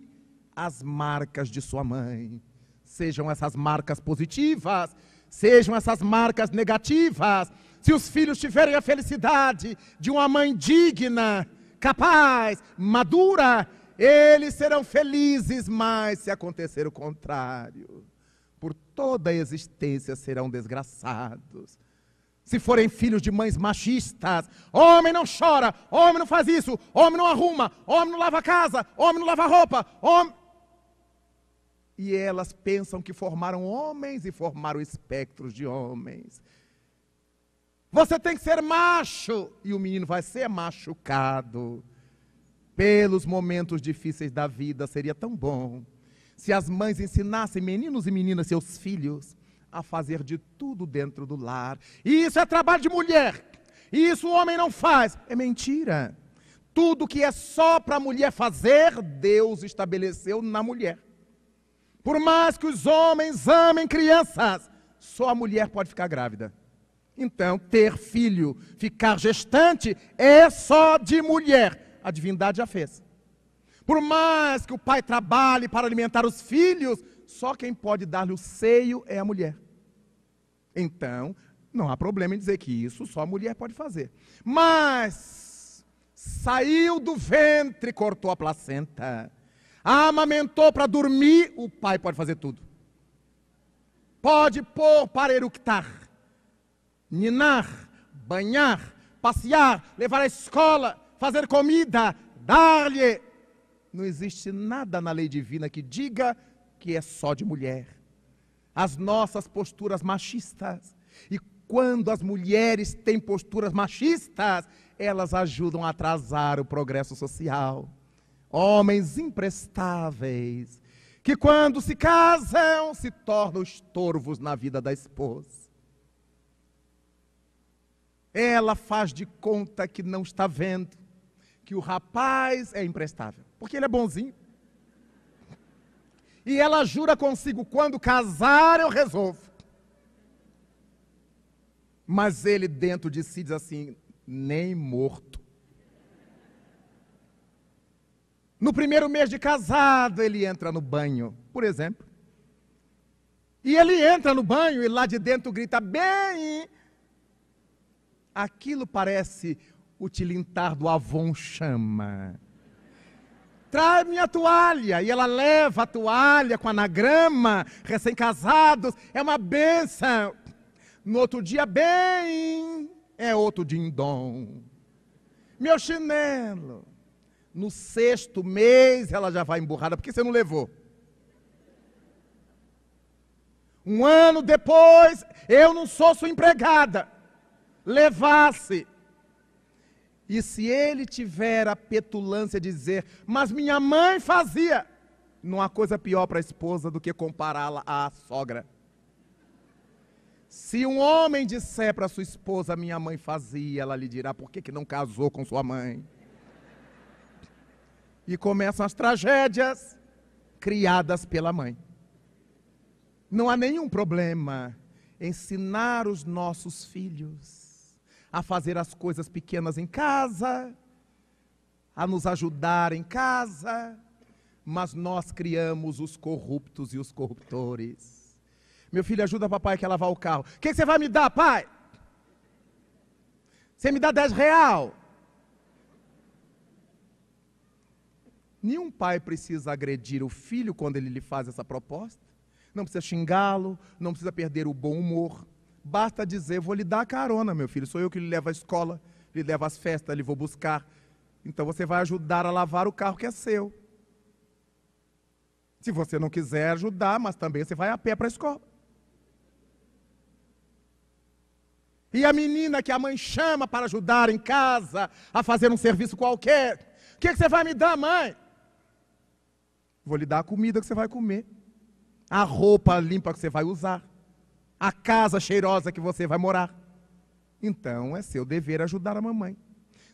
as marcas de sua mãe, sejam essas marcas positivas, sejam essas marcas negativas. Se os filhos tiverem a felicidade de uma mãe digna, capaz, madura, eles serão felizes, mas se acontecer o contrário, por toda a existência serão desgraçados se forem filhos de mães machistas. Homem não chora, homem não faz isso, homem não arruma, homem não lava a casa, homem não lava a roupa, homem. E elas pensam que formaram homens e formaram espectros de homens. Você tem que ser macho, e o menino vai ser machucado. Pelos momentos difíceis da vida, seria tão bom se as mães ensinassem meninos e meninas, seus filhos, a fazer de tudo dentro do lar. Isso é trabalho de mulher. Isso o homem não faz. É mentira. Tudo que é só para a mulher fazer, Deus estabeleceu na mulher. Por mais que os homens amem crianças, só a mulher pode ficar grávida. Então, ter filho, ficar gestante, é só de mulher. A divindade já fez. Por mais que o pai trabalhe para alimentar os filhos, só quem pode dar-lhe o seio é a mulher. Então, não há problema em dizer que isso só a mulher pode fazer. Mas saiu do ventre, cortou a placenta, amamentou para dormir, o pai pode fazer tudo. Pode pôr para eructar, ninar, banhar, passear, levar à escola, fazer comida, dar-lhe. Não existe nada na lei divina que diga que é só de mulher as nossas posturas machistas. E quando as mulheres têm posturas machistas, elas ajudam a atrasar o progresso social. Homens imprestáveis, que quando se casam, se tornam estorvos na vida da esposa. Ela faz de conta que não está vendo que o rapaz é imprestável, porque ele é bonzinho. E ela jura consigo: quando casar, eu resolvo. Mas ele dentro de si diz assim: nem morto. No primeiro mês de casado, ele entra no banho, por exemplo. E ele entra no banho e lá de dentro grita: bem. Aquilo parece o tilintar do Avon chama traz minha toalha. E ela leva a toalha com anagrama, recém-casados, é uma benção. No outro dia, bem, é outro dindom. Meu chinelo. No sexto mês ela já vai emburrada, porque você não levou. Um ano depois, eu não sou sua empregada. Levasse. E se ele tiver a petulância de dizer, mas minha mãe fazia, não há coisa pior para a esposa do que compará-la à sogra. Se um homem disser para sua esposa, minha mãe fazia, ela lhe dirá, por que, que não casou com sua mãe? E começam as tragédias criadas pela mãe. Não há nenhum problema ensinar os nossos filhos a fazer as coisas pequenas em casa, a nos ajudar em casa, mas nós criamos os corruptos e os corruptores. Meu filho, ajuda papai que a lavar o carro. O que, que você vai me dar, pai? Você me dá 10 real. Nenhum pai precisa agredir o filho quando ele lhe faz essa proposta. Não precisa xingá-lo, não precisa perder o bom humor. Basta dizer, vou lhe dar carona, meu filho. Sou eu que lhe levo à escola, lhe levo às festas, lhe vou buscar. Então você vai ajudar a lavar o carro que é seu. Se você não quiser ajudar, mas também você vai a pé para a escola. E a menina que a mãe chama para ajudar em casa a fazer um serviço qualquer. O que, que você vai me dar, mãe? Vou lhe dar a comida que você vai comer, a roupa limpa que você vai usar a casa cheirosa que você vai morar. Então é seu dever ajudar a mamãe.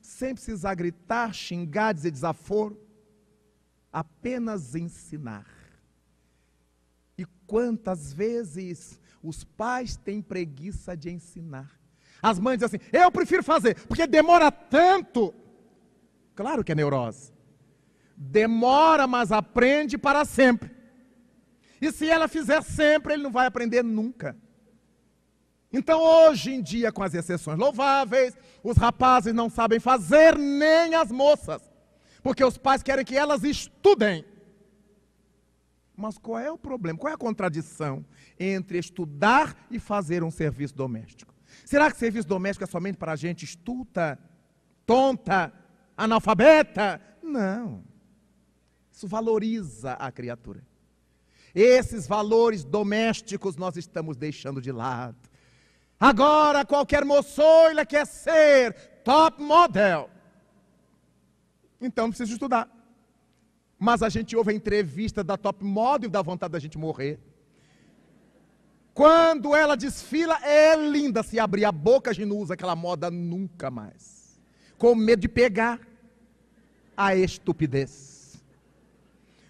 Sem precisar gritar, xingar, dizer desaforo. Apenas ensinar. E quantas vezes os pais têm preguiça de ensinar. As mães dizem assim: eu prefiro fazer, porque demora tanto. Claro que é neurose. Demora, mas aprende para sempre. E se ela fizer sempre, ele não vai aprender nunca. Então, hoje em dia, com as exceções louváveis, os rapazes não sabem fazer, nem as moças, porque os pais querem que elas estudem. Mas qual é o problema? Qual é a contradição entre estudar e fazer um serviço doméstico? Será que serviço doméstico é somente para a gente estulta, tonta, analfabeta? Não. Isso valoriza a criatura. Esses valores domésticos nós estamos deixando de lado. Agora qualquer moçoila quer ser top model. Então precisa estudar. Mas a gente ouve a entrevista da top model e dá vontade da gente morrer. Quando ela desfila, é linda. Se abrir a boca, a gente não usa aquela moda nunca mais. Com medo de pegar a estupidez.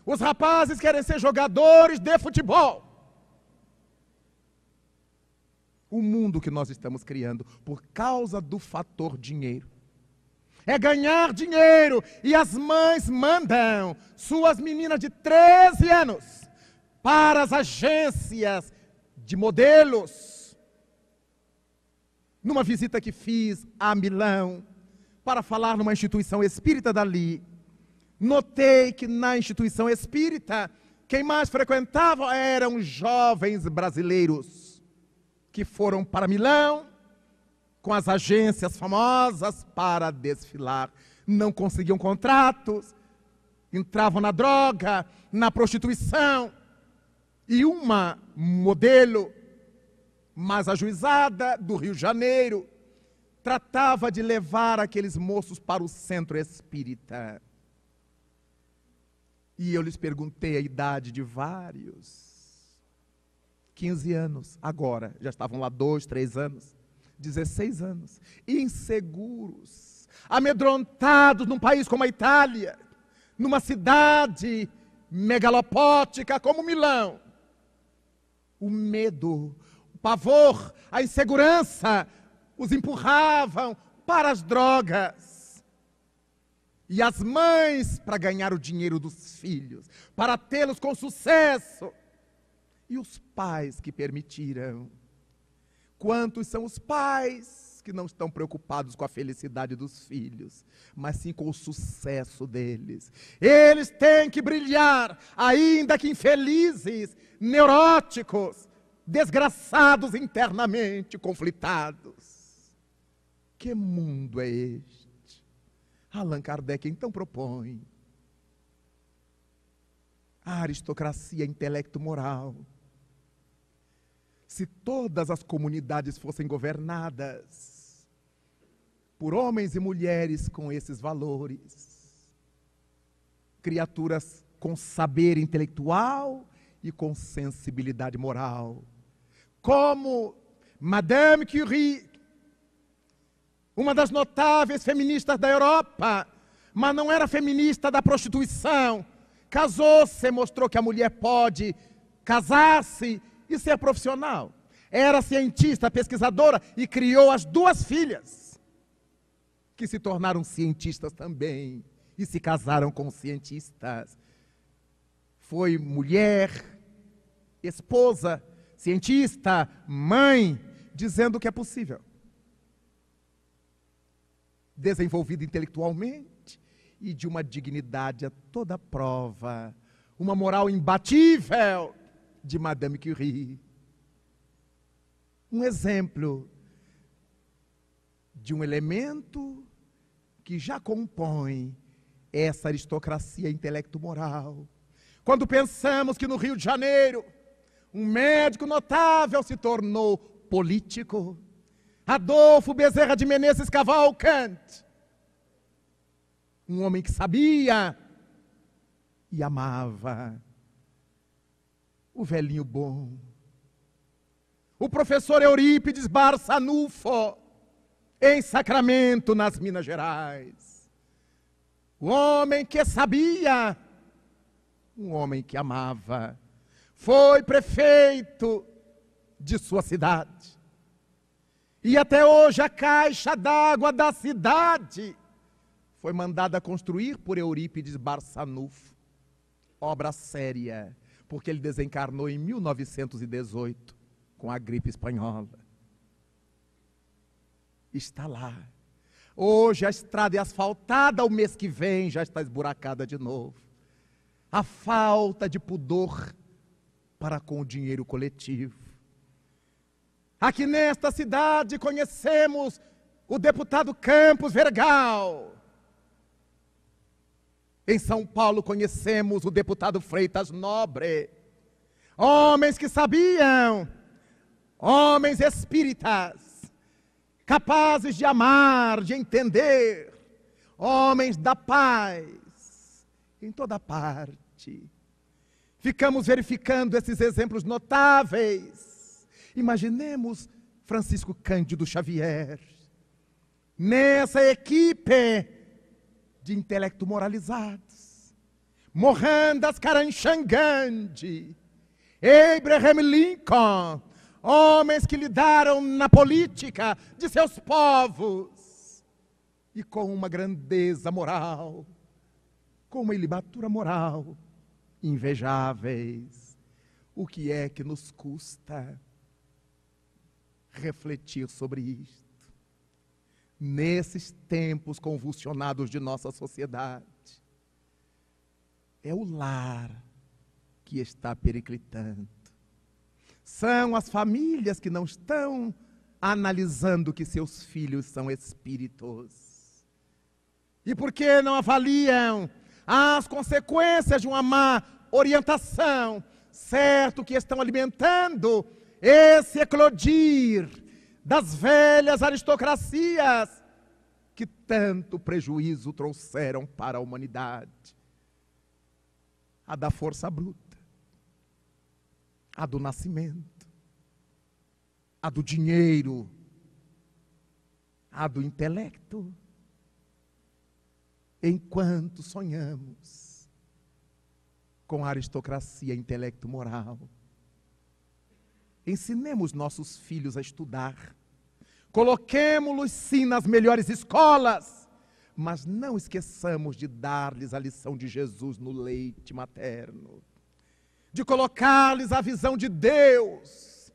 Os rapazes querem ser jogadores de futebol o mundo que nós estamos criando por causa do fator dinheiro. É ganhar dinheiro e as mães mandam suas meninas de 13 anos para as agências de modelos. Numa visita que fiz a Milão para falar numa instituição espírita dali, notei que na instituição espírita quem mais frequentava eram jovens brasileiros que foram para Milão com as agências famosas para desfilar. Não conseguiam contratos, entravam na droga, na prostituição. E uma modelo mais ajuizada do Rio de Janeiro tratava de levar aqueles moços para o centro espírita. E eu lhes perguntei a idade de vários. 15 anos, agora, já estavam lá dois três anos, 16 anos, inseguros, amedrontados num país como a Itália, numa cidade megalopótica como Milão. O medo, o pavor, a insegurança os empurravam para as drogas. E as mães para ganhar o dinheiro dos filhos, para tê-los com sucesso e os pais que permitiram. Quantos são os pais que não estão preocupados com a felicidade dos filhos, mas sim com o sucesso deles? Eles têm que brilhar, ainda que infelizes, neuróticos, desgraçados internamente, conflitados. Que mundo é este? Allan Kardec então propõe a aristocracia intelecto-moral se todas as comunidades fossem governadas por homens e mulheres com esses valores, criaturas com saber intelectual e com sensibilidade moral, como Madame Curie, uma das notáveis feministas da Europa, mas não era feminista da prostituição. Casou-se, mostrou que a mulher pode casar-se e ser profissional. Era cientista, pesquisadora e criou as duas filhas, que se tornaram cientistas também e se casaram com cientistas. Foi mulher, esposa, cientista, mãe, dizendo que é possível. Desenvolvida intelectualmente e de uma dignidade a toda prova, uma moral imbatível de Madame Curie. Um exemplo de um elemento que já compõe essa aristocracia intelecto-moral. Quando pensamos que no Rio de Janeiro um médico notável se tornou político, Adolfo Bezerra de Menezes Cavalcante, um homem que sabia e amava o velhinho bom. O professor Eurípides Barçanufo, em Sacramento, nas Minas Gerais. O homem que sabia, um homem que amava, foi prefeito de sua cidade. E até hoje a caixa d'água da cidade foi mandada construir por Eurípides Barçanufo. Obra séria porque ele desencarnou em 1918 com a gripe espanhola. Está lá. Hoje a estrada é asfaltada, o mês que vem já está esburacada de novo. A falta de pudor para com o dinheiro coletivo. Aqui nesta cidade conhecemos o deputado Campos Vergal, em São Paulo conhecemos o deputado Freitas Nobre. Homens que sabiam, homens espíritas, capazes de amar, de entender, homens da paz, em toda parte. Ficamos verificando esses exemplos notáveis. Imaginemos Francisco Cândido Xavier, nessa equipe de intelecto moralizados, Mohandas Karamchand Gandhi, Abraham Lincoln, homens que lidaram na política de seus povos e com uma grandeza moral, com uma ilibatura moral invejáveis. O que é que nos custa refletir sobre isso? nesses tempos convulsionados de nossa sociedade. É o lar que está periclitando. São as famílias que não estão analisando que seus filhos são espíritos. E por que não avaliam as consequências de uma má orientação? Certo que estão alimentando esse eclodir, das velhas aristocracias que tanto prejuízo trouxeram para a humanidade. A da força bruta, a do nascimento, a do dinheiro, a do intelecto. Enquanto sonhamos com a aristocracia intelecto-moral, Ensinemos nossos filhos a estudar. Coloquemos-los sim nas melhores escolas, mas não esqueçamos de dar-lhes a lição de Jesus no leite materno, de colocar-lhes a visão de Deus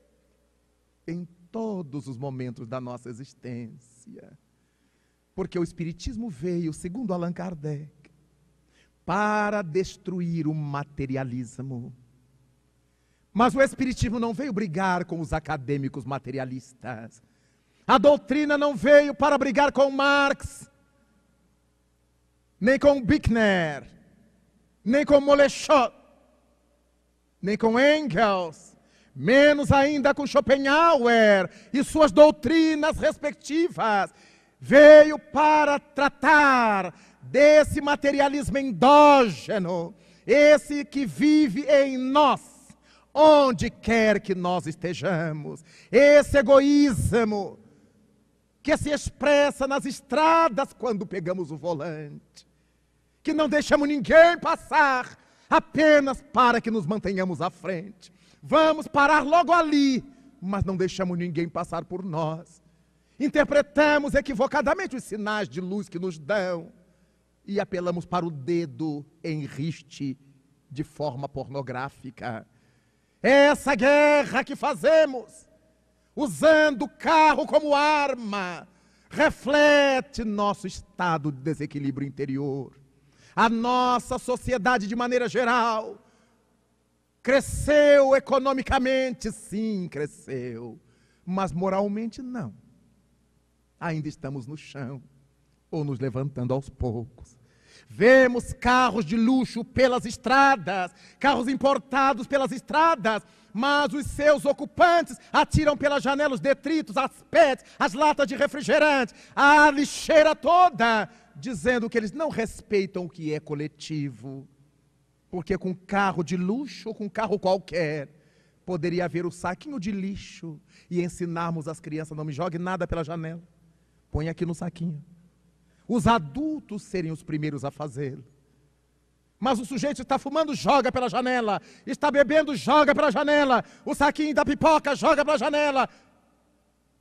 em todos os momentos da nossa existência. Porque o Espiritismo veio, segundo Allan Kardec, para destruir o materialismo mas o Espiritismo não veio brigar com os acadêmicos materialistas. A doutrina não veio para brigar com Marx, nem com Bickner, nem com Molechot, nem com Engels, menos ainda com Schopenhauer e suas doutrinas respectivas. Veio para tratar desse materialismo endógeno, esse que vive em nós onde quer que nós estejamos. Esse egoísmo que se expressa nas estradas quando pegamos o volante, que não deixamos ninguém passar apenas para que nos mantenhamos à frente. Vamos parar logo ali, mas não deixamos ninguém passar por nós. Interpretamos equivocadamente os sinais de luz que nos dão e apelamos para o dedo em riste de forma pornográfica. É essa guerra que fazemos, usando o carro como arma, reflete nosso estado de desequilíbrio interior. A nossa sociedade, de maneira geral, cresceu economicamente, sim, cresceu, mas moralmente não. Ainda estamos no chão ou nos levantando aos poucos. Vemos carros de luxo pelas estradas, carros importados pelas estradas, mas os seus ocupantes atiram pelas janelas os detritos, as pets, as latas de refrigerante, a lixeira toda, dizendo que eles não respeitam o que é coletivo. Porque com carro de luxo ou com carro qualquer, poderia haver o saquinho de lixo e ensinarmos as crianças: não me jogue nada pela janela, põe aqui no saquinho os adultos serem os primeiros a fazê-lo. Mas o sujeito está fumando, joga pela janela. Está bebendo, joga pela janela. O saquinho da pipoca, joga pela janela.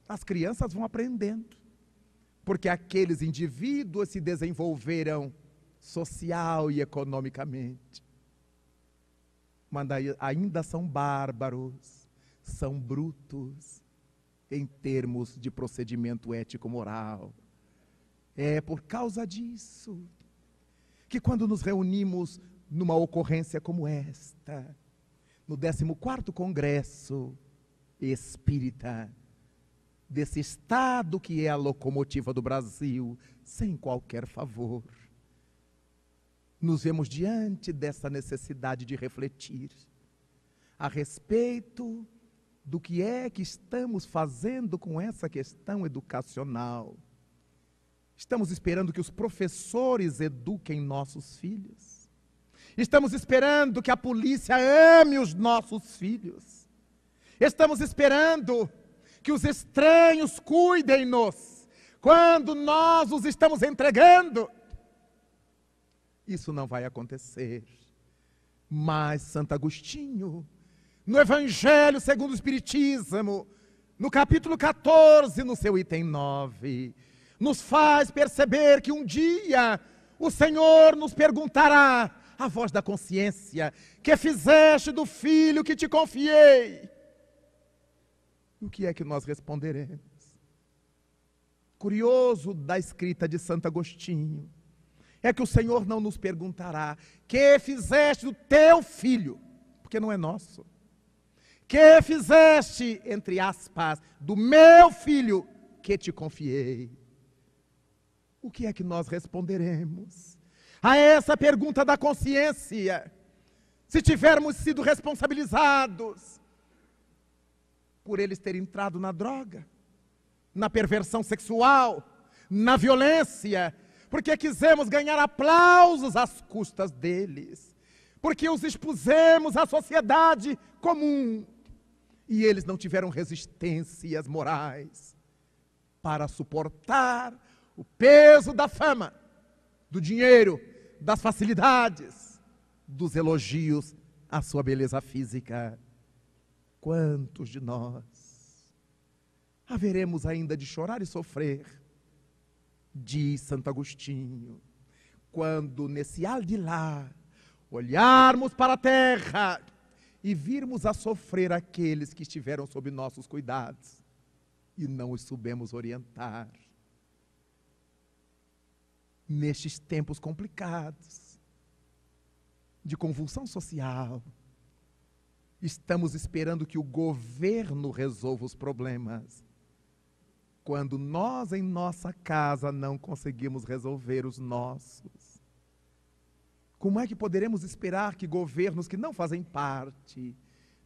As crianças vão aprendendo. Porque aqueles indivíduos se desenvolveram social e economicamente. Mas ainda são bárbaros, são brutos em termos de procedimento ético-moral. É por causa disso que quando nos reunimos numa ocorrência como esta, no 14º Congresso Espírita, desse Estado que é a locomotiva do Brasil, sem qualquer favor, nos vemos diante dessa necessidade de refletir a respeito do que é que estamos fazendo com essa questão educacional Estamos esperando que os professores eduquem nossos filhos. Estamos esperando que a polícia ame os nossos filhos. Estamos esperando que os estranhos cuidem-nos quando nós os estamos entregando. Isso não vai acontecer. Mas Santo Agostinho, no Evangelho segundo o Espiritismo, no capítulo 14, no seu item 9, nos faz perceber que um dia o Senhor nos perguntará, a voz da consciência, que fizeste do filho que te confiei? O que é que nós responderemos? Curioso da escrita de Santo Agostinho é que o Senhor não nos perguntará: que fizeste do teu filho? Porque não é nosso. Que fizeste, entre aspas, do meu filho que te confiei? o que é que nós responderemos a essa pergunta da consciência? Se tivermos sido responsabilizados por eles terem entrado na droga, na perversão sexual, na violência, porque quisemos ganhar aplausos às custas deles, porque os expusemos à sociedade comum e eles não tiveram resistências morais para suportar o peso da fama, do dinheiro, das facilidades, dos elogios à sua beleza física. Quantos de nós haveremos ainda de chorar e sofrer? Diz Santo Agostinho, quando nesse ar de lá olharmos para a terra e virmos a sofrer aqueles que estiveram sob nossos cuidados e não os soubemos orientar nestes tempos complicados de convulsão social. Estamos esperando que o governo resolva os problemas. Quando nós em nossa casa não conseguimos resolver os nossos, como é que poderemos esperar que governos que não fazem parte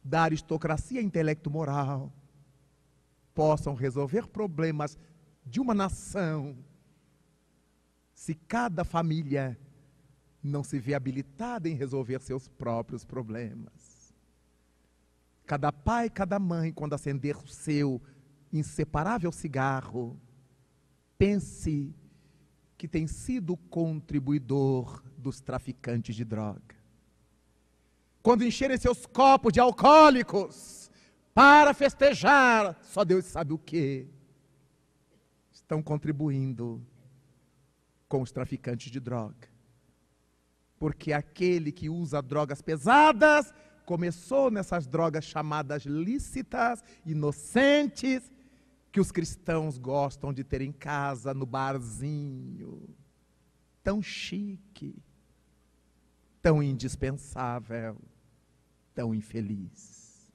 da aristocracia intelecto-moral possam resolver problemas de uma nação se cada família não se vê habilitada em resolver seus próprios problemas. Cada pai, cada mãe, quando acender o seu inseparável cigarro, pense que tem sido contribuidor dos traficantes de droga. Quando encherem seus copos de alcoólicos para festejar, só Deus sabe o que, estão contribuindo com os traficantes de droga. Porque aquele que usa drogas pesadas começou nessas drogas chamadas lícitas, inocentes, que os cristãos gostam de ter em casa, no barzinho. Tão chique, tão indispensável, tão infeliz.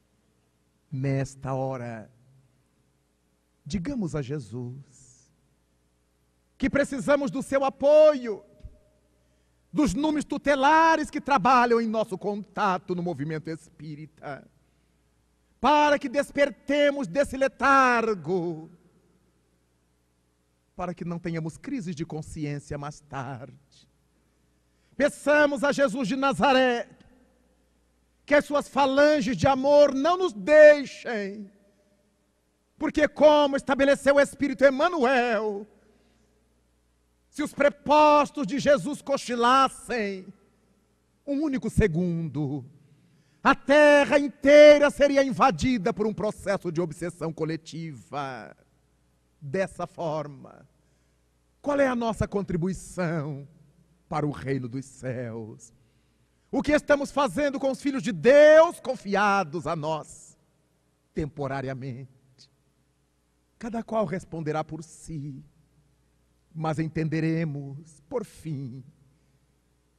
Nesta hora, digamos a Jesus: que precisamos do seu apoio, dos números tutelares que trabalham em nosso contato no movimento espírita, para que despertemos desse letargo, para que não tenhamos crises de consciência mais tarde. Peçamos a Jesus de Nazaré que as suas falanges de amor não nos deixem, porque como estabeleceu o Espírito Emmanuel, se os prepostos de Jesus cochilassem um único segundo, a terra inteira seria invadida por um processo de obsessão coletiva. Dessa forma, qual é a nossa contribuição para o reino dos céus? O que estamos fazendo com os filhos de Deus confiados a nós, temporariamente? Cada qual responderá por si mas entenderemos, por fim,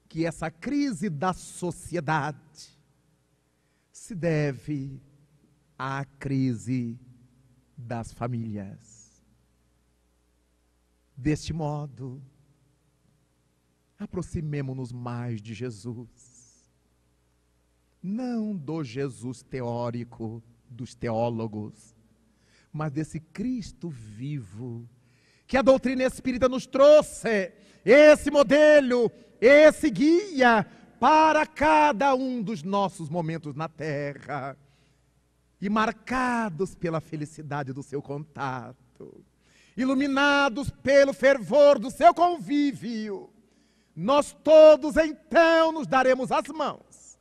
que essa crise da sociedade se deve à crise das famílias. Deste modo, aproximemo-nos mais de Jesus. Não do Jesus teórico dos teólogos, mas desse Cristo vivo que a doutrina espírita nos trouxe, esse modelo, esse guia para cada um dos nossos momentos na Terra e marcados pela felicidade do seu contato, iluminados pelo fervor do seu convívio, nós todos então nos daremos as mãos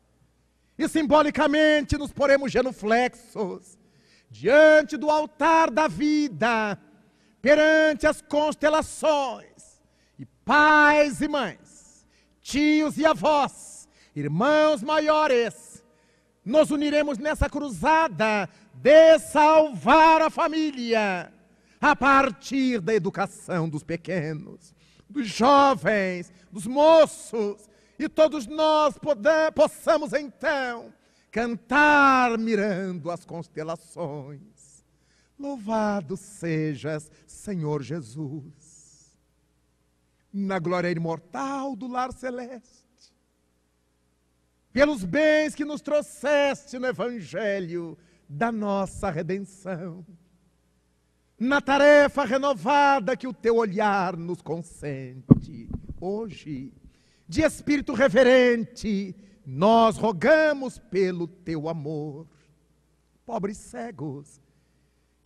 e simbolicamente nos poremos genuflexos diante do altar da vida perante as constelações, e pais e mães, tios e avós, irmãos maiores, nos uniremos nessa cruzada de salvar a família a partir da educação dos pequenos, dos jovens, dos moços, e todos nós poder, possamos então cantar mirando as constelações. Louvado sejas Senhor Jesus, na glória imortal do lar celeste, pelos bens que nos trouxeste no Evangelho da nossa redenção, na tarefa renovada que o teu olhar nos consente hoje, de espírito reverente, nós rogamos pelo teu amor. Pobres cegos,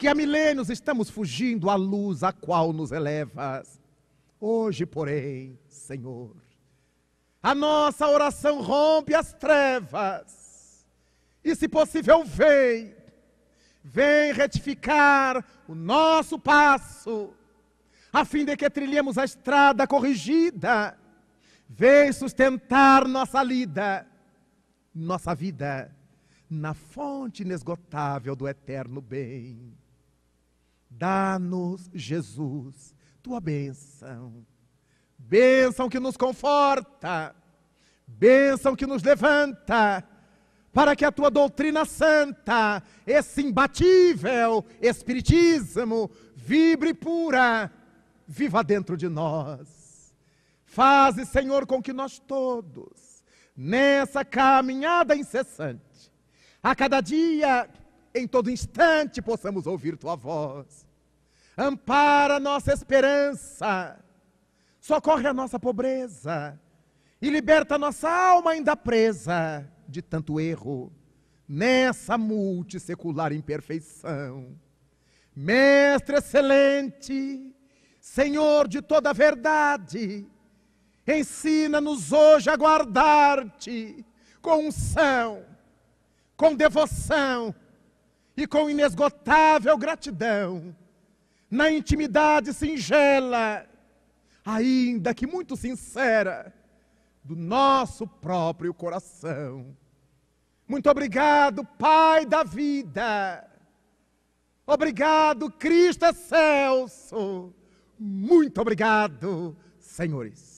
que há milênios estamos fugindo à luz a qual nos elevas. Hoje, porém, Senhor, a nossa oração rompe as trevas e, se possível, vem, vem retificar o nosso passo, a fim de que trilhemos a estrada corrigida. Vem sustentar nossa lida, nossa vida, na fonte inesgotável do eterno bem. Dá-nos, Jesus, tua bênção. Bênção que nos conforta, bênção que nos levanta, para que a tua doutrina santa, esse imbatível espiritismo, vibre pura, viva dentro de nós. Faze, Senhor, com que nós todos, nessa caminhada incessante, a cada dia em todo instante possamos ouvir tua voz. Ampara a nossa esperança, socorre a nossa pobreza e liberta a nossa alma ainda presa de tanto erro nessa multissecular imperfeição. Mestre excelente, Senhor de toda a verdade, ensina-nos hoje a guardar-te com unção, com devoção, e com inesgotável gratidão, na intimidade singela, ainda que muito sincera, do nosso próprio coração. Muito obrigado, Pai da vida. Obrigado, Cristo Celso. Muito obrigado, senhores.